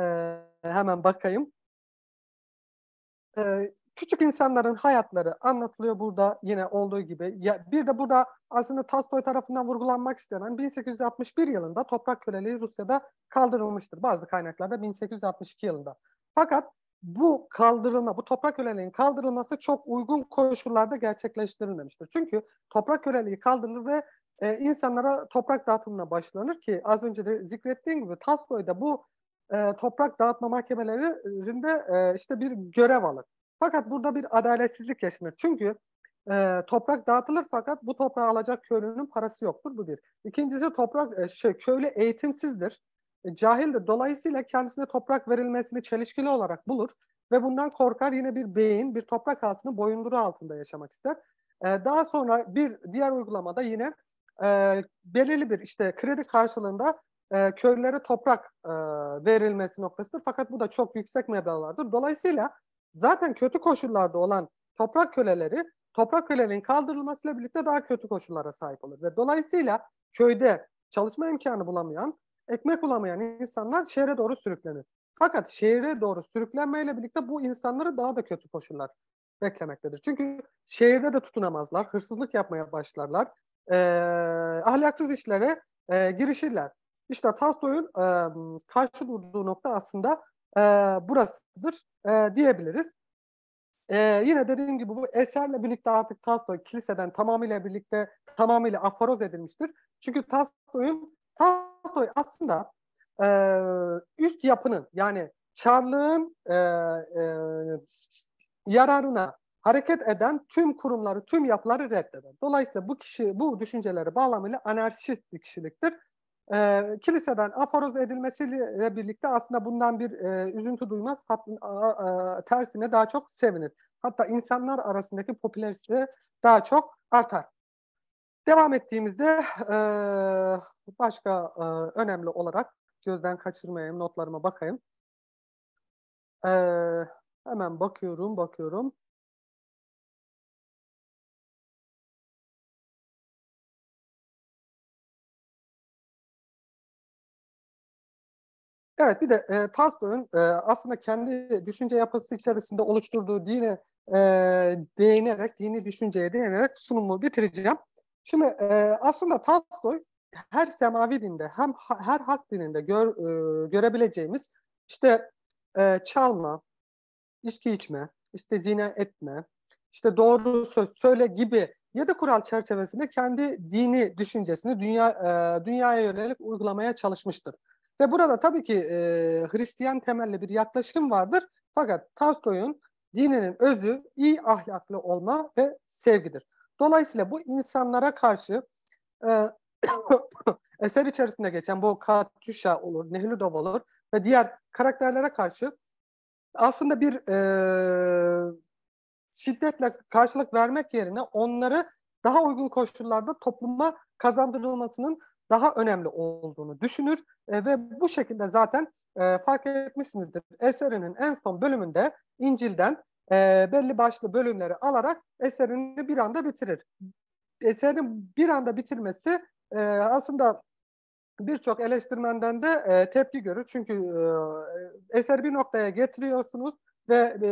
e, hemen bakayım. E, Küçük insanların hayatları anlatılıyor burada yine olduğu gibi. Ya, bir de burada aslında Tolstoy tarafından vurgulanmak istenen 1861 hani yılında toprak köleliği Rusya'da kaldırılmıştır. Bazı kaynaklarda 1862 yılında. Fakat bu kaldırılma, bu toprak köleliğin kaldırılması çok uygun koşullarda gerçekleştirilmemiştir. Çünkü toprak köleliği kaldırılır ve e, insanlara toprak dağıtımına başlanır ki az önce de zikrettiğim gibi Tolstoy'da bu e, toprak dağıtma mahkemelerinde e, işte bir görev alır. Fakat burada bir adaletsizlik yaşanır. Çünkü e, toprak dağıtılır fakat bu toprağı alacak köylünün parası yoktur. Bu bir. İkincisi toprak e, şey, köylü eğitimsizdir, e, cahildir. Dolayısıyla kendisine toprak verilmesini çelişkili olarak bulur ve bundan korkar yine bir beyin, bir toprak ağasının boyunduru altında yaşamak ister. E, daha sonra bir diğer uygulamada yine e, belirli bir işte kredi karşılığında e, köylülere toprak e, verilmesi noktasıdır. Fakat bu da çok yüksek meblağlardır. Dolayısıyla zaten kötü koşullarda olan toprak köleleri toprak kölelerin kaldırılmasıyla birlikte daha kötü koşullara sahip olur. Ve dolayısıyla köyde çalışma imkanı bulamayan, ekmek bulamayan insanlar şehre doğru sürüklenir. Fakat şehre doğru sürüklenmeyle birlikte bu insanları daha da kötü koşullar beklemektedir. Çünkü şehirde de tutunamazlar, hırsızlık yapmaya başlarlar, e, ahlaksız işlere e, girişirler. İşte Tolstoy'un e, karşı durduğu nokta aslında e, burasıdır e, diyebiliriz. E, yine dediğim gibi bu eserle birlikte artık Tolstoy kiliseden tamamıyla birlikte tamamıyla aforoz edilmiştir. Çünkü Tolstoy'un Tolstoy aslında e, üst yapının yani Çarlığın e, e, yararına hareket eden tüm kurumları, tüm yapıları reddeder. Dolayısıyla bu kişi, bu düşünceleri bağlamıyla anarşist bir kişiliktir e, kiliseden aforoz edilmesiyle birlikte aslında bundan bir e, üzüntü duymaz, hat, a, a, tersine daha çok sevinir. Hatta insanlar arasındaki popülerliği daha çok artar. Devam ettiğimizde e, başka e, önemli olarak gözden kaçırmayayım, notlarıma bakayım. E, hemen bakıyorum, bakıyorum. Evet bir de e, Tasman'ın e, aslında kendi düşünce yapısı içerisinde oluşturduğu dine e, değinerek, dini düşünceye değinerek sunumu bitireceğim. Şimdi e, aslında Tolstoy her semavi dinde hem ha, her hak dininde gör, e, görebileceğimiz işte e, çalma, içki içme, işte zina etme, işte doğru söz söyle gibi ya da kural çerçevesinde kendi dini düşüncesini dünya e, dünyaya yönelik uygulamaya çalışmıştır. Ve burada tabii ki e, Hristiyan temelli bir yaklaşım vardır. Fakat Tolstoy'un dininin özü iyi ahlaklı olma ve sevgidir. Dolayısıyla bu insanlara karşı e, eser içerisinde geçen bu Katyusha olur, Nehludov olur ve diğer karakterlere karşı aslında bir e, şiddetle karşılık vermek yerine onları daha uygun koşullarda topluma kazandırılmasının daha önemli olduğunu düşünür e, ve bu şekilde zaten e, fark etmişsinizdir. Eserinin en son bölümünde İncil'den e, belli başlı bölümleri alarak eserini bir anda bitirir. Eserin bir anda bitirmesi e, aslında birçok eleştirmenden de e, tepki görür. Çünkü e, eser bir noktaya getiriyorsunuz ve e,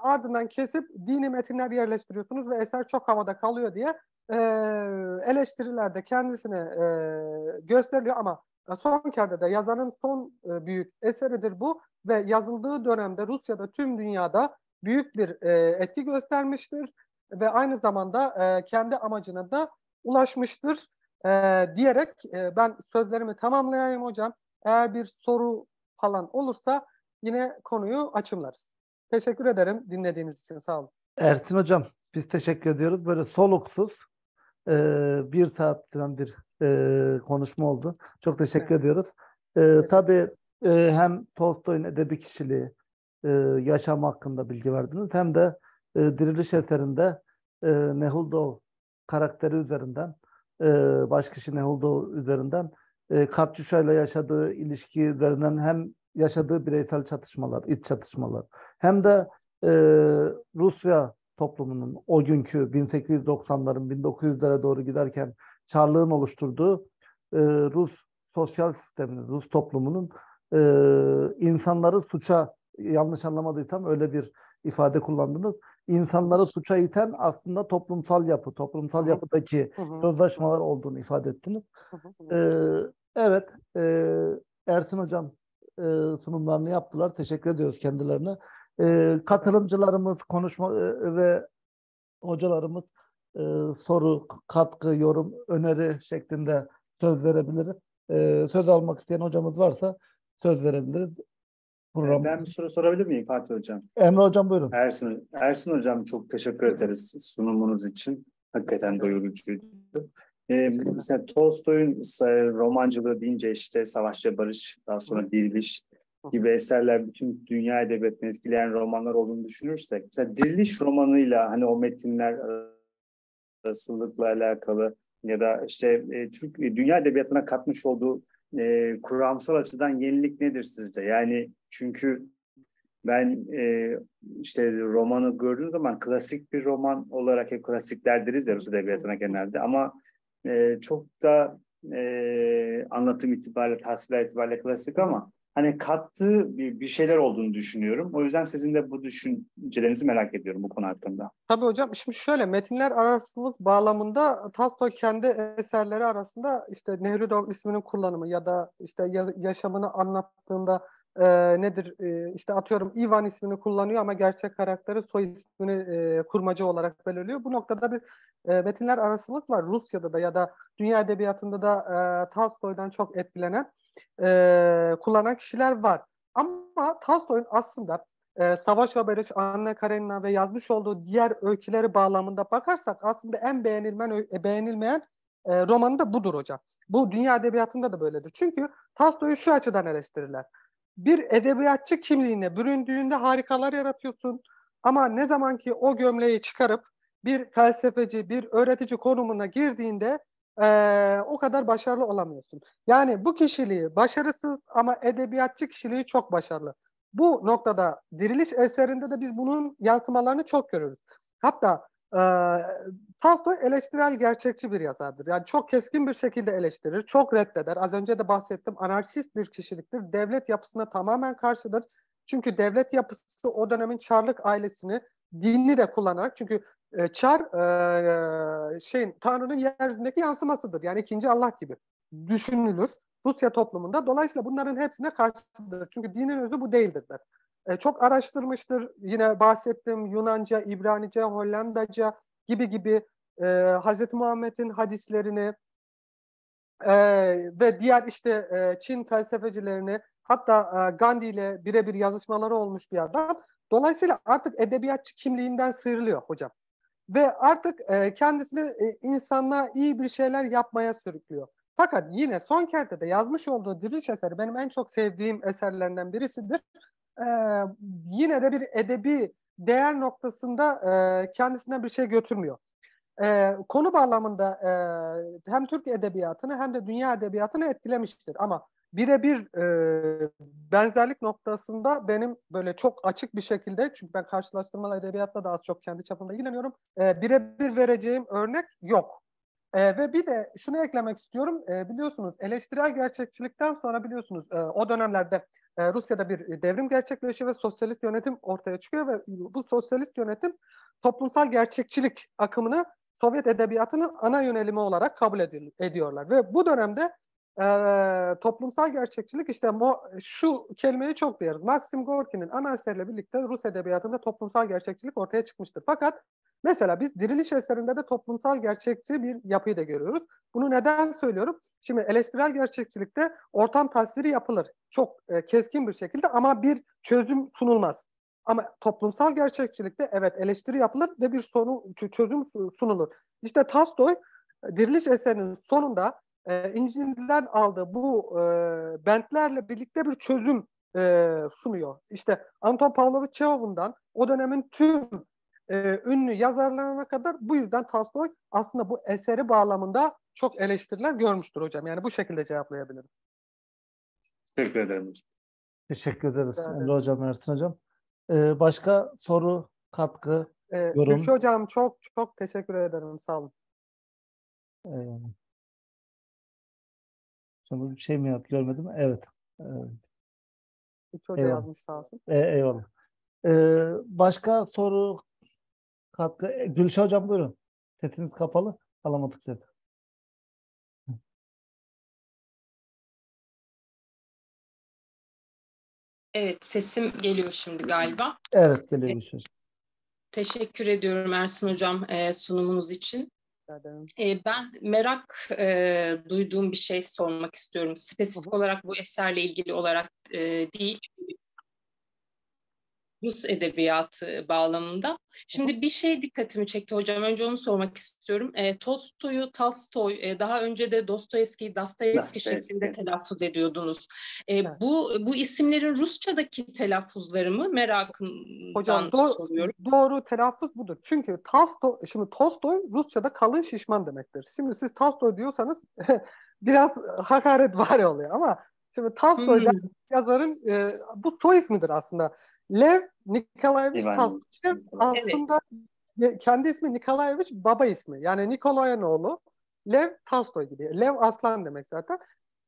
ardından kesip dini metinler yerleştiriyorsunuz ve eser çok havada kalıyor diye e, eleştirilerde kendisine e, gösteriliyor ama son kerede de yazarın son e, büyük eseridir bu ve yazıldığı dönemde Rusya'da tüm dünyada büyük bir e, etki göstermiştir ve aynı zamanda e, kendi amacına da ulaşmıştır e, diyerek e, ben sözlerimi tamamlayayım hocam. Eğer bir soru falan olursa yine konuyu açımlarız. Teşekkür ederim dinlediğiniz için. Sağ olun. Ertin Hocam biz teşekkür ediyoruz. Böyle soluksuz e, bir saat süren bir e, konuşma oldu. Çok teşekkür evet. ediyoruz. E, tabii e, hem Tolstoy'un edebi kişiliği, e, yaşam hakkında bilgi verdiniz. Hem de e, diriliş eserinde e, Nehuldov karakteri üzerinden, e, başkişi Nehuldov üzerinden e, Katyusha yaşadığı ilişki üzerinden hem yaşadığı bireysel çatışmalar, iç çatışmalar, hem de e, Rusya toplumunun o günkü 1890'ların 1900'lere doğru giderken Çarlığın oluşturduğu e, Rus sosyal sisteminin, Rus toplumunun e, insanları suça yanlış anlamadıysam öyle bir ifade kullandınız. İnsanları suça iten aslında toplumsal yapı, toplumsal yapıdaki sözleşmeler olduğunu ifade ettiniz. Ee, evet, e, Ersin Hocam e, sunumlarını yaptılar. Teşekkür ediyoruz kendilerine. E, katılımcılarımız, konuşma e, ve hocalarımız e, soru, katkı, yorum, öneri şeklinde söz verebiliriz. E, söz almak isteyen hocamız varsa söz verebiliriz. Program. Ben bir soru sorabilir miyim Fatih Hocam? Emre Hocam buyurun. Ersin, Ersin Hocam çok teşekkür ederiz sunumunuz için. Hakikaten doyurucuydu. Ee, mesela Tolstoy'un e, romancılığı deyince işte Savaş ve Barış, daha sonra Diriliş, gibi eserler bütün dünya edebiyatını etkileyen romanlar olduğunu düşünürsek mesela Diriliş romanıyla hani o metinler arasılıkla alakalı ya da işte e, Türk e, dünya edebiyatına katmış olduğu e, kuramsal açıdan yenilik nedir sizce? Yani çünkü ben e, işte romanı gördüğüm zaman klasik bir roman olarak hep klasikler deriz ya Rus edebiyatına genelde ama e, çok da e, anlatım itibariyle, tasvir itibariyle klasik ama hani kattığı bir, bir şeyler olduğunu düşünüyorum. O yüzden sizin de bu düşüncelerinizi merak ediyorum bu konu hakkında. Tabii hocam şimdi şöyle metinler arasılık bağlamında Tolstoy kendi eserleri arasında işte Nehrudov isminin kullanımı ya da işte yaşamını anlattığında e, nedir e, işte atıyorum Ivan ismini kullanıyor ama gerçek karakteri soy ismini e, kurmacı olarak belirliyor. Bu noktada bir e, metinler arasılık var Rusya'da da ya da dünya edebiyatında da e, Tolstoy'dan çok etkilenen e, kullanan kişiler var. Ama Tolstoy'un aslında e, Savaş ve Barış, Anna Karenina ve yazmış olduğu diğer öyküleri bağlamında bakarsak aslında en beğenilmen, e, beğenilmeyen e, romanı da budur hocam. Bu dünya edebiyatında da böyledir. Çünkü Tolstoy'u şu açıdan eleştirirler. Bir edebiyatçı kimliğine büründüğünde harikalar yaratıyorsun ama ne zaman ki o gömleği çıkarıp bir felsefeci, bir öğretici konumuna girdiğinde e, o kadar başarılı olamıyorsun. Yani bu kişiliği başarısız ama edebiyatçı kişiliği çok başarılı. Bu noktada diriliş eserinde de biz bunun yansımalarını çok görürüz. Hatta e, Tolstoy eleştirel gerçekçi bir yazardır. Yani çok keskin bir şekilde eleştirir, çok reddeder. Az önce de bahsettim anarşist bir kişiliktir. Devlet yapısına tamamen karşıdır. Çünkü devlet yapısı o dönemin Çarlık ailesini dinini de kullanarak çünkü e, çar e, şeyin Tanrı'nın yeryüzündeki yansımasıdır. Yani ikinci Allah gibi düşünülür Rusya toplumunda. Dolayısıyla bunların hepsine karşıdır. Çünkü dinin özü bu değildirler. E, ee, çok araştırmıştır. Yine bahsettiğim Yunanca, İbranice, Hollandaca gibi gibi e, Hz. Muhammed'in hadislerini e, ve diğer işte e, Çin felsefecilerini hatta e, Gandhi ile birebir yazışmaları olmuş bir adam. Dolayısıyla artık edebiyatçı kimliğinden sıyrılıyor hocam ve artık e, kendisini e, insanlığa iyi bir şeyler yapmaya sürüklüyor. Fakat yine son kerte de yazmış olduğu diriliş eseri benim en çok sevdiğim eserlerinden birisidir. E, yine de bir edebi değer noktasında e, kendisine bir şey götürmüyor. E, konu bağlamında e, hem Türk edebiyatını hem de dünya edebiyatını etkilemiştir. Ama birebir e, benzerlik noktasında benim böyle çok açık bir şekilde çünkü ben karşılaştırmalı edebiyatla da az çok kendi çapımda ilgileniyorum. E, birebir vereceğim örnek yok. E, ve bir de şunu eklemek istiyorum. E, biliyorsunuz eleştirel gerçekçilikten sonra biliyorsunuz e, o dönemlerde e, Rusya'da bir devrim gerçekleşiyor ve sosyalist yönetim ortaya çıkıyor ve bu sosyalist yönetim toplumsal gerçekçilik akımını Sovyet edebiyatının ana yönelimi olarak kabul ediyorlar. Ve bu dönemde e, toplumsal gerçekçilik işte mo, şu kelimeyi çok duyarız. Maxim Gorki'nin ana eserle birlikte Rus edebiyatında toplumsal gerçekçilik ortaya çıkmıştır. Fakat mesela biz diriliş eserinde de toplumsal gerçekçi bir yapıyı da görüyoruz. Bunu neden söylüyorum? Şimdi eleştirel gerçekçilikte ortam tasviri yapılır. Çok e, keskin bir şekilde ama bir çözüm sunulmaz. Ama toplumsal gerçekçilikte evet eleştiri yapılır ve bir sorun çözüm sunulur. İşte Tastoy e, diriliş eserinin sonunda e, İncil'den aldığı bu e, bentlerle birlikte bir çözüm e, sunuyor. İşte Anton Pavlovich Çehov'undan o dönemin tüm e, ünlü yazarlarına kadar bu yüzden Tolstoy aslında bu eseri bağlamında çok eleştiriler görmüştür hocam. Yani bu şekilde cevaplayabilirim. Teşekkür ederim Teşekkür ederiz evet. Hocam, Ersin Hocam. Ee, başka soru, katkı, ee, yorum? Ülke Hocam çok çok teşekkür ederim. Sağ olun. Eyvallah bir şey mi yaptı görmedim. Evet. evet. Üç yazmış sağ olsun. E, eyvallah. Ee, başka soru katkı. E, Gülşah Hocam buyurun. Sesiniz kapalı. Alamadık sesi. Evet, sesim geliyor şimdi galiba. Evet, geliyor. E, teşekkür ediyorum Ersin Hocam e, sunumunuz için. Hanım. E, ee, ben merak e, duyduğum bir şey sormak istiyorum. Spesifik Hı-hı. olarak bu eserle ilgili olarak e, değil, Rus edebiyatı bağlamında. Şimdi bir şey dikkatimi çekti hocam. Önce onu sormak istiyorum. E, Tolstoy'u Tolstoy, e, daha önce de Dostoyevski'yi Dostoyevski şeklinde telaffuz ediyordunuz. E, Bu bu isimlerin Rusça'daki telaffuzları mı? Merakımdan hocam, doğru, soruyorum. Doğru telaffuz budur. Çünkü Tolstoy, şimdi Tolstoy Rusça'da kalın şişman demektir. Şimdi siz Tolstoy diyorsanız biraz hakaret var oluyor ama Şimdi Tolstoy hmm. yazarın e, bu soy ismidir aslında. Lev Nikolayevich Tazmışev aslında evet. kendi ismi Nikolayevich baba ismi. Yani Nikolaev'in oğlu Lev Tolstoy gibi. Lev aslan demek zaten.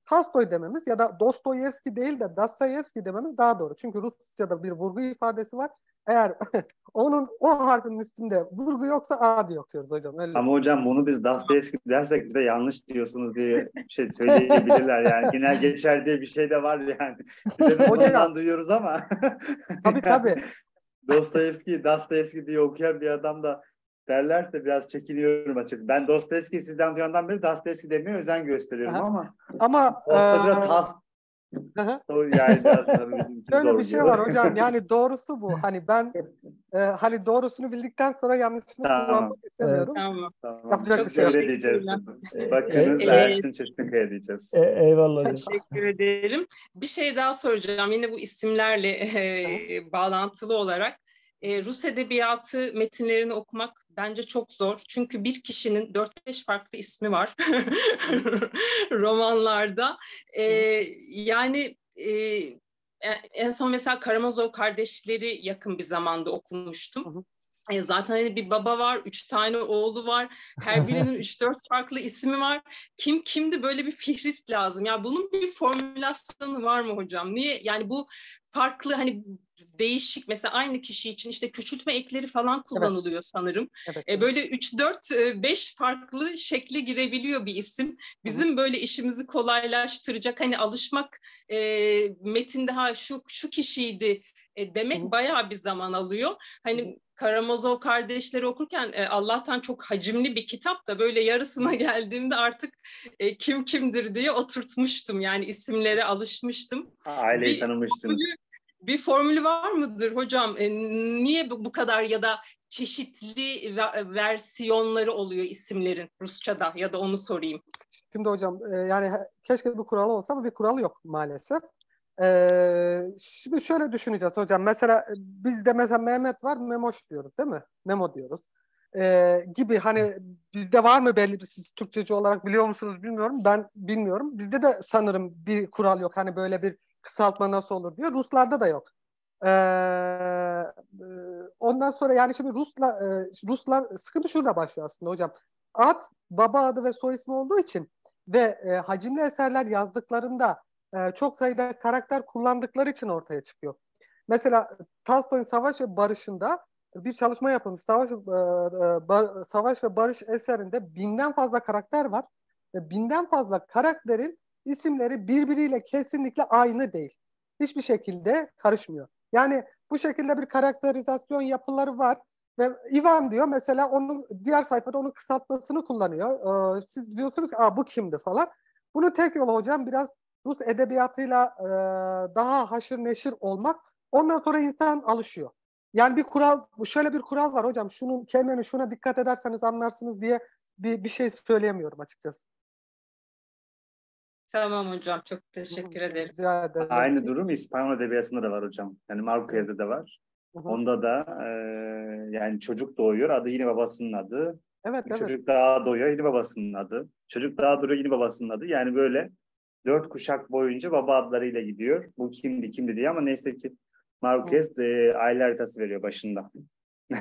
Tolstoy dememiz ya da Dostoyevski değil de Dostoyevski dememiz daha doğru. Çünkü Rusya'da bir vurgu ifadesi var eğer onun o harfinin üstünde vurgu yoksa A diye okuyoruz hocam. Öyle. Ama hocam bunu biz Dostoyevski dersek bize yanlış diyorsunuz diye bir şey söyleyebilirler yani. Genel geçer diye bir şey de var yani. Bize biz hocam. duyuyoruz ama. tabii tabii. Dostoyevski, Dostoyevski diye okuyan bir adam da derlerse biraz çekiniyorum açıkçası. Ben Dostoyevski sizden duyandan beri Dostoyevski demeye özen gösteriyorum Aha. ama ama Dostoyevski biraz tas, Şöyle bir şey var hocam. Yani doğrusu bu. Hani ben e, hani doğrusunu bildikten sonra yanlışını tamam. kullanmak istemiyorum. Tamam. Yapacak Çok bir şey yok. diyeceğiz. Bakınız evet. Ersin Çetin'e diyeceğiz. E, eyvallah. Teşekkür ederim. Bir şey daha soracağım. Yine bu isimlerle e, bağlantılı olarak e, Rus edebiyatı metinlerini okumak bence çok zor. Çünkü bir kişinin 4-5 farklı ismi var romanlarda. Ee, e, yani e, en son mesela Karamazov kardeşleri yakın bir zamanda okumuştum. E, zaten hani bir baba var, üç tane oğlu var, her birinin üç dört farklı ismi var. Kim kimdi böyle bir fihrist lazım. Ya bunun bir formülasyonu var mı hocam? Niye yani bu farklı hani değişik mesela aynı kişi için işte küçültme ekleri falan kullanılıyor evet. sanırım. Evet. E, böyle üç dört e, beş farklı şekle girebiliyor bir isim. Bizim Hı. böyle işimizi kolaylaştıracak hani alışmak e, Metin daha şu şu kişiydi e, demek Hı. bayağı bir zaman alıyor. Hani Hı. Karamazov kardeşleri okurken e, Allah'tan çok hacimli bir kitap da böyle yarısına geldiğimde artık e, kim kimdir diye oturtmuştum. Yani isimlere alışmıştım. Aileyi bir, tanımıştınız. bir formülü var mıdır hocam? E, niye bu, kadar ya da çeşitli versiyonları oluyor isimlerin Rusça'da ya da onu sorayım. Şimdi hocam e, yani keşke bir kural olsa ama bir kural yok maalesef. Ee, şimdi şöyle düşüneceğiz hocam. Mesela e, bizde mesela Mehmet var, Memoş diyoruz değil mi? Memo diyoruz. Ee, gibi hani bizde var mı belli bir siz Türkçeci olarak biliyor musunuz bilmiyorum. Ben bilmiyorum. Bizde de sanırım bir kural yok. Hani böyle bir kısaltma nasıl olur diyor. Ruslarda da yok. Ee, ondan sonra yani şimdi Rusla e, Ruslar sıkıntı şurada başlıyor aslında hocam. Ad baba adı ve soy ismi olduğu için ve e, hacimli eserler yazdıklarında e, çok sayıda karakter kullandıkları için ortaya çıkıyor. Mesela Tolstoy'un Savaş ve Barış'ında bir çalışma yapılmış. Savaş, e, e bar, Savaş ve Barış eserinde binden fazla karakter var. E, binden fazla karakterin isimleri birbiriyle kesinlikle aynı değil. Hiçbir şekilde karışmıyor. Yani bu şekilde bir karakterizasyon yapıları var. Ve Ivan diyor mesela onun diğer sayfada onun kısaltmasını kullanıyor. Ee, siz diyorsunuz ki Aa, bu kimdi falan. Bunu tek yolu hocam biraz Rus edebiyatıyla e, daha haşır neşir olmak ondan sonra insan alışıyor. Yani bir kural, şöyle bir kural var hocam. Şunun kelimenin şuna dikkat ederseniz anlarsınız diye bir, bir şey söyleyemiyorum açıkçası. Tamam hocam çok teşekkür ederim. Rica ederim. Aynı durum İspanyol edebiyatında da var hocam. Yani Marquez'de de var. Hı hı. Onda da e, yani çocuk doğuyor adı yine babasının adı. Evet, evet. Çocuk daha doğuyor yine babasının adı. Çocuk daha doğuyor yine babasının adı. Yani böyle dört kuşak boyunca baba adlarıyla gidiyor. Bu kimdi kimdi diye ama neyse ki Marquez e, aile haritası veriyor başında.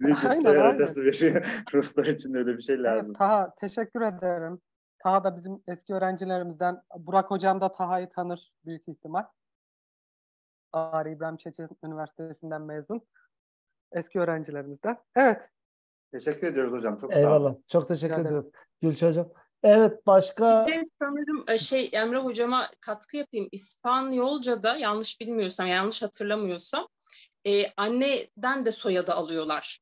Büyük Rusya haritası veriyor. Ruslar için öyle bir şey lazım. Evet, Taha teşekkür ederim. Taha da bizim eski öğrencilerimizden. Burak hocam da Taha'yı tanır büyük ihtimal. Ağrı İbrahim Çeçen Üniversitesi'nden mezun. Eski öğrencilerimizden. Evet. Teşekkür ediyoruz hocam. Çok sağ olun. Eyvallah. Çok teşekkür ederim. Gülçe hocam. Evet başka... Evet, sanırım e, şey Emre hocama katkı yapayım. İspanyolca'da yanlış bilmiyorsam, yanlış hatırlamıyorsam e, anneden de soyadı alıyorlar.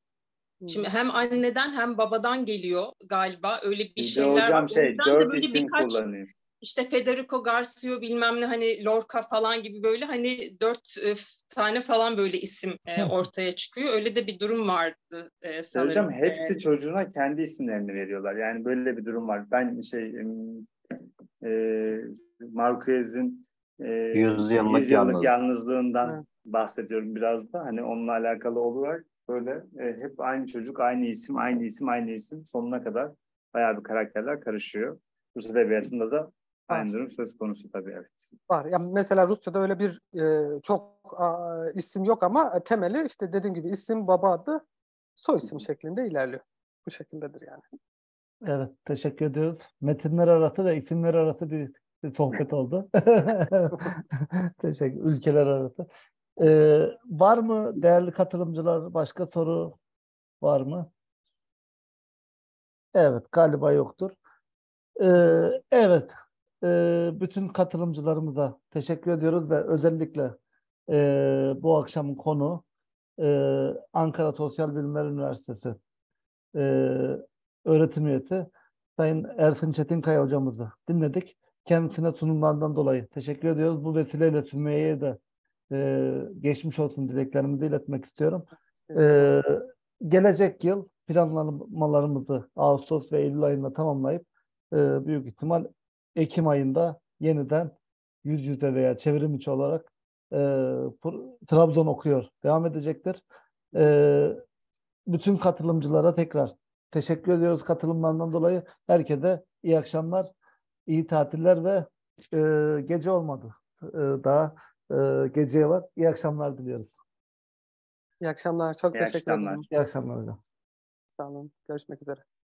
Hmm. Şimdi hem anneden hem babadan geliyor galiba öyle bir şeyler. Hocam şey dört isim birkaç... kullanıyor işte Federico Garcia bilmem ne hani Lorca falan gibi böyle hani dört e, tane falan böyle isim e, ortaya çıkıyor. Öyle de bir durum vardı e, e sanırım. Hocam hepsi ee, çocuğuna kendi isimlerini veriyorlar. Yani böyle bir durum var. Ben şey e, Marquez'in e, yüzyıllık, şey, yüzyıllık yalnızlığından Hı. bahsediyorum biraz da. Hani onunla alakalı olarak böyle e, hep aynı çocuk, aynı isim, aynı isim, aynı isim sonuna kadar bayağı bir karakterler karışıyor. Rus Edebiyatı'nda da Aynı durum söz konusu tabii evet. Var. Yani mesela Rusça'da öyle bir e, çok a, isim yok ama e, temeli işte dediğim gibi isim, baba adı, soy isim şeklinde ilerliyor. Bu şekildedir yani. Evet, teşekkür ediyoruz. Metinler arası ve isimler arası bir, bir sohbet oldu. teşekkür. Ülkeler arası. Ee, var mı değerli katılımcılar başka soru var mı? Evet, galiba yoktur. Ee, evet, e, bütün katılımcılarımıza teşekkür ediyoruz ve özellikle e, bu akşamın konu e, Ankara Sosyal Bilimler Üniversitesi e, öğretim üyesi Sayın Ersin Çetinkaya hocamızı dinledik. Kendisine sunumlardan dolayı teşekkür ediyoruz. Bu vesileyle Sümeyye'ye de e, geçmiş olsun dileklerimizi iletmek istiyorum. E, gelecek yıl planlamalarımızı Ağustos ve Eylül ayında tamamlayıp e, büyük ihtimal Ekim ayında yeniden yüz yüze veya çevrim içi olarak e, Trabzon okuyor. Devam edecektir. E, bütün katılımcılara tekrar teşekkür ediyoruz katılımlarından dolayı. Herkese iyi akşamlar, iyi tatiller ve e, gece olmadı. E, daha e, geceye var. İyi akşamlar diliyoruz. İyi akşamlar. Çok iyi teşekkür ederim. İyi akşamlar hocam. Sağ olun. Görüşmek üzere.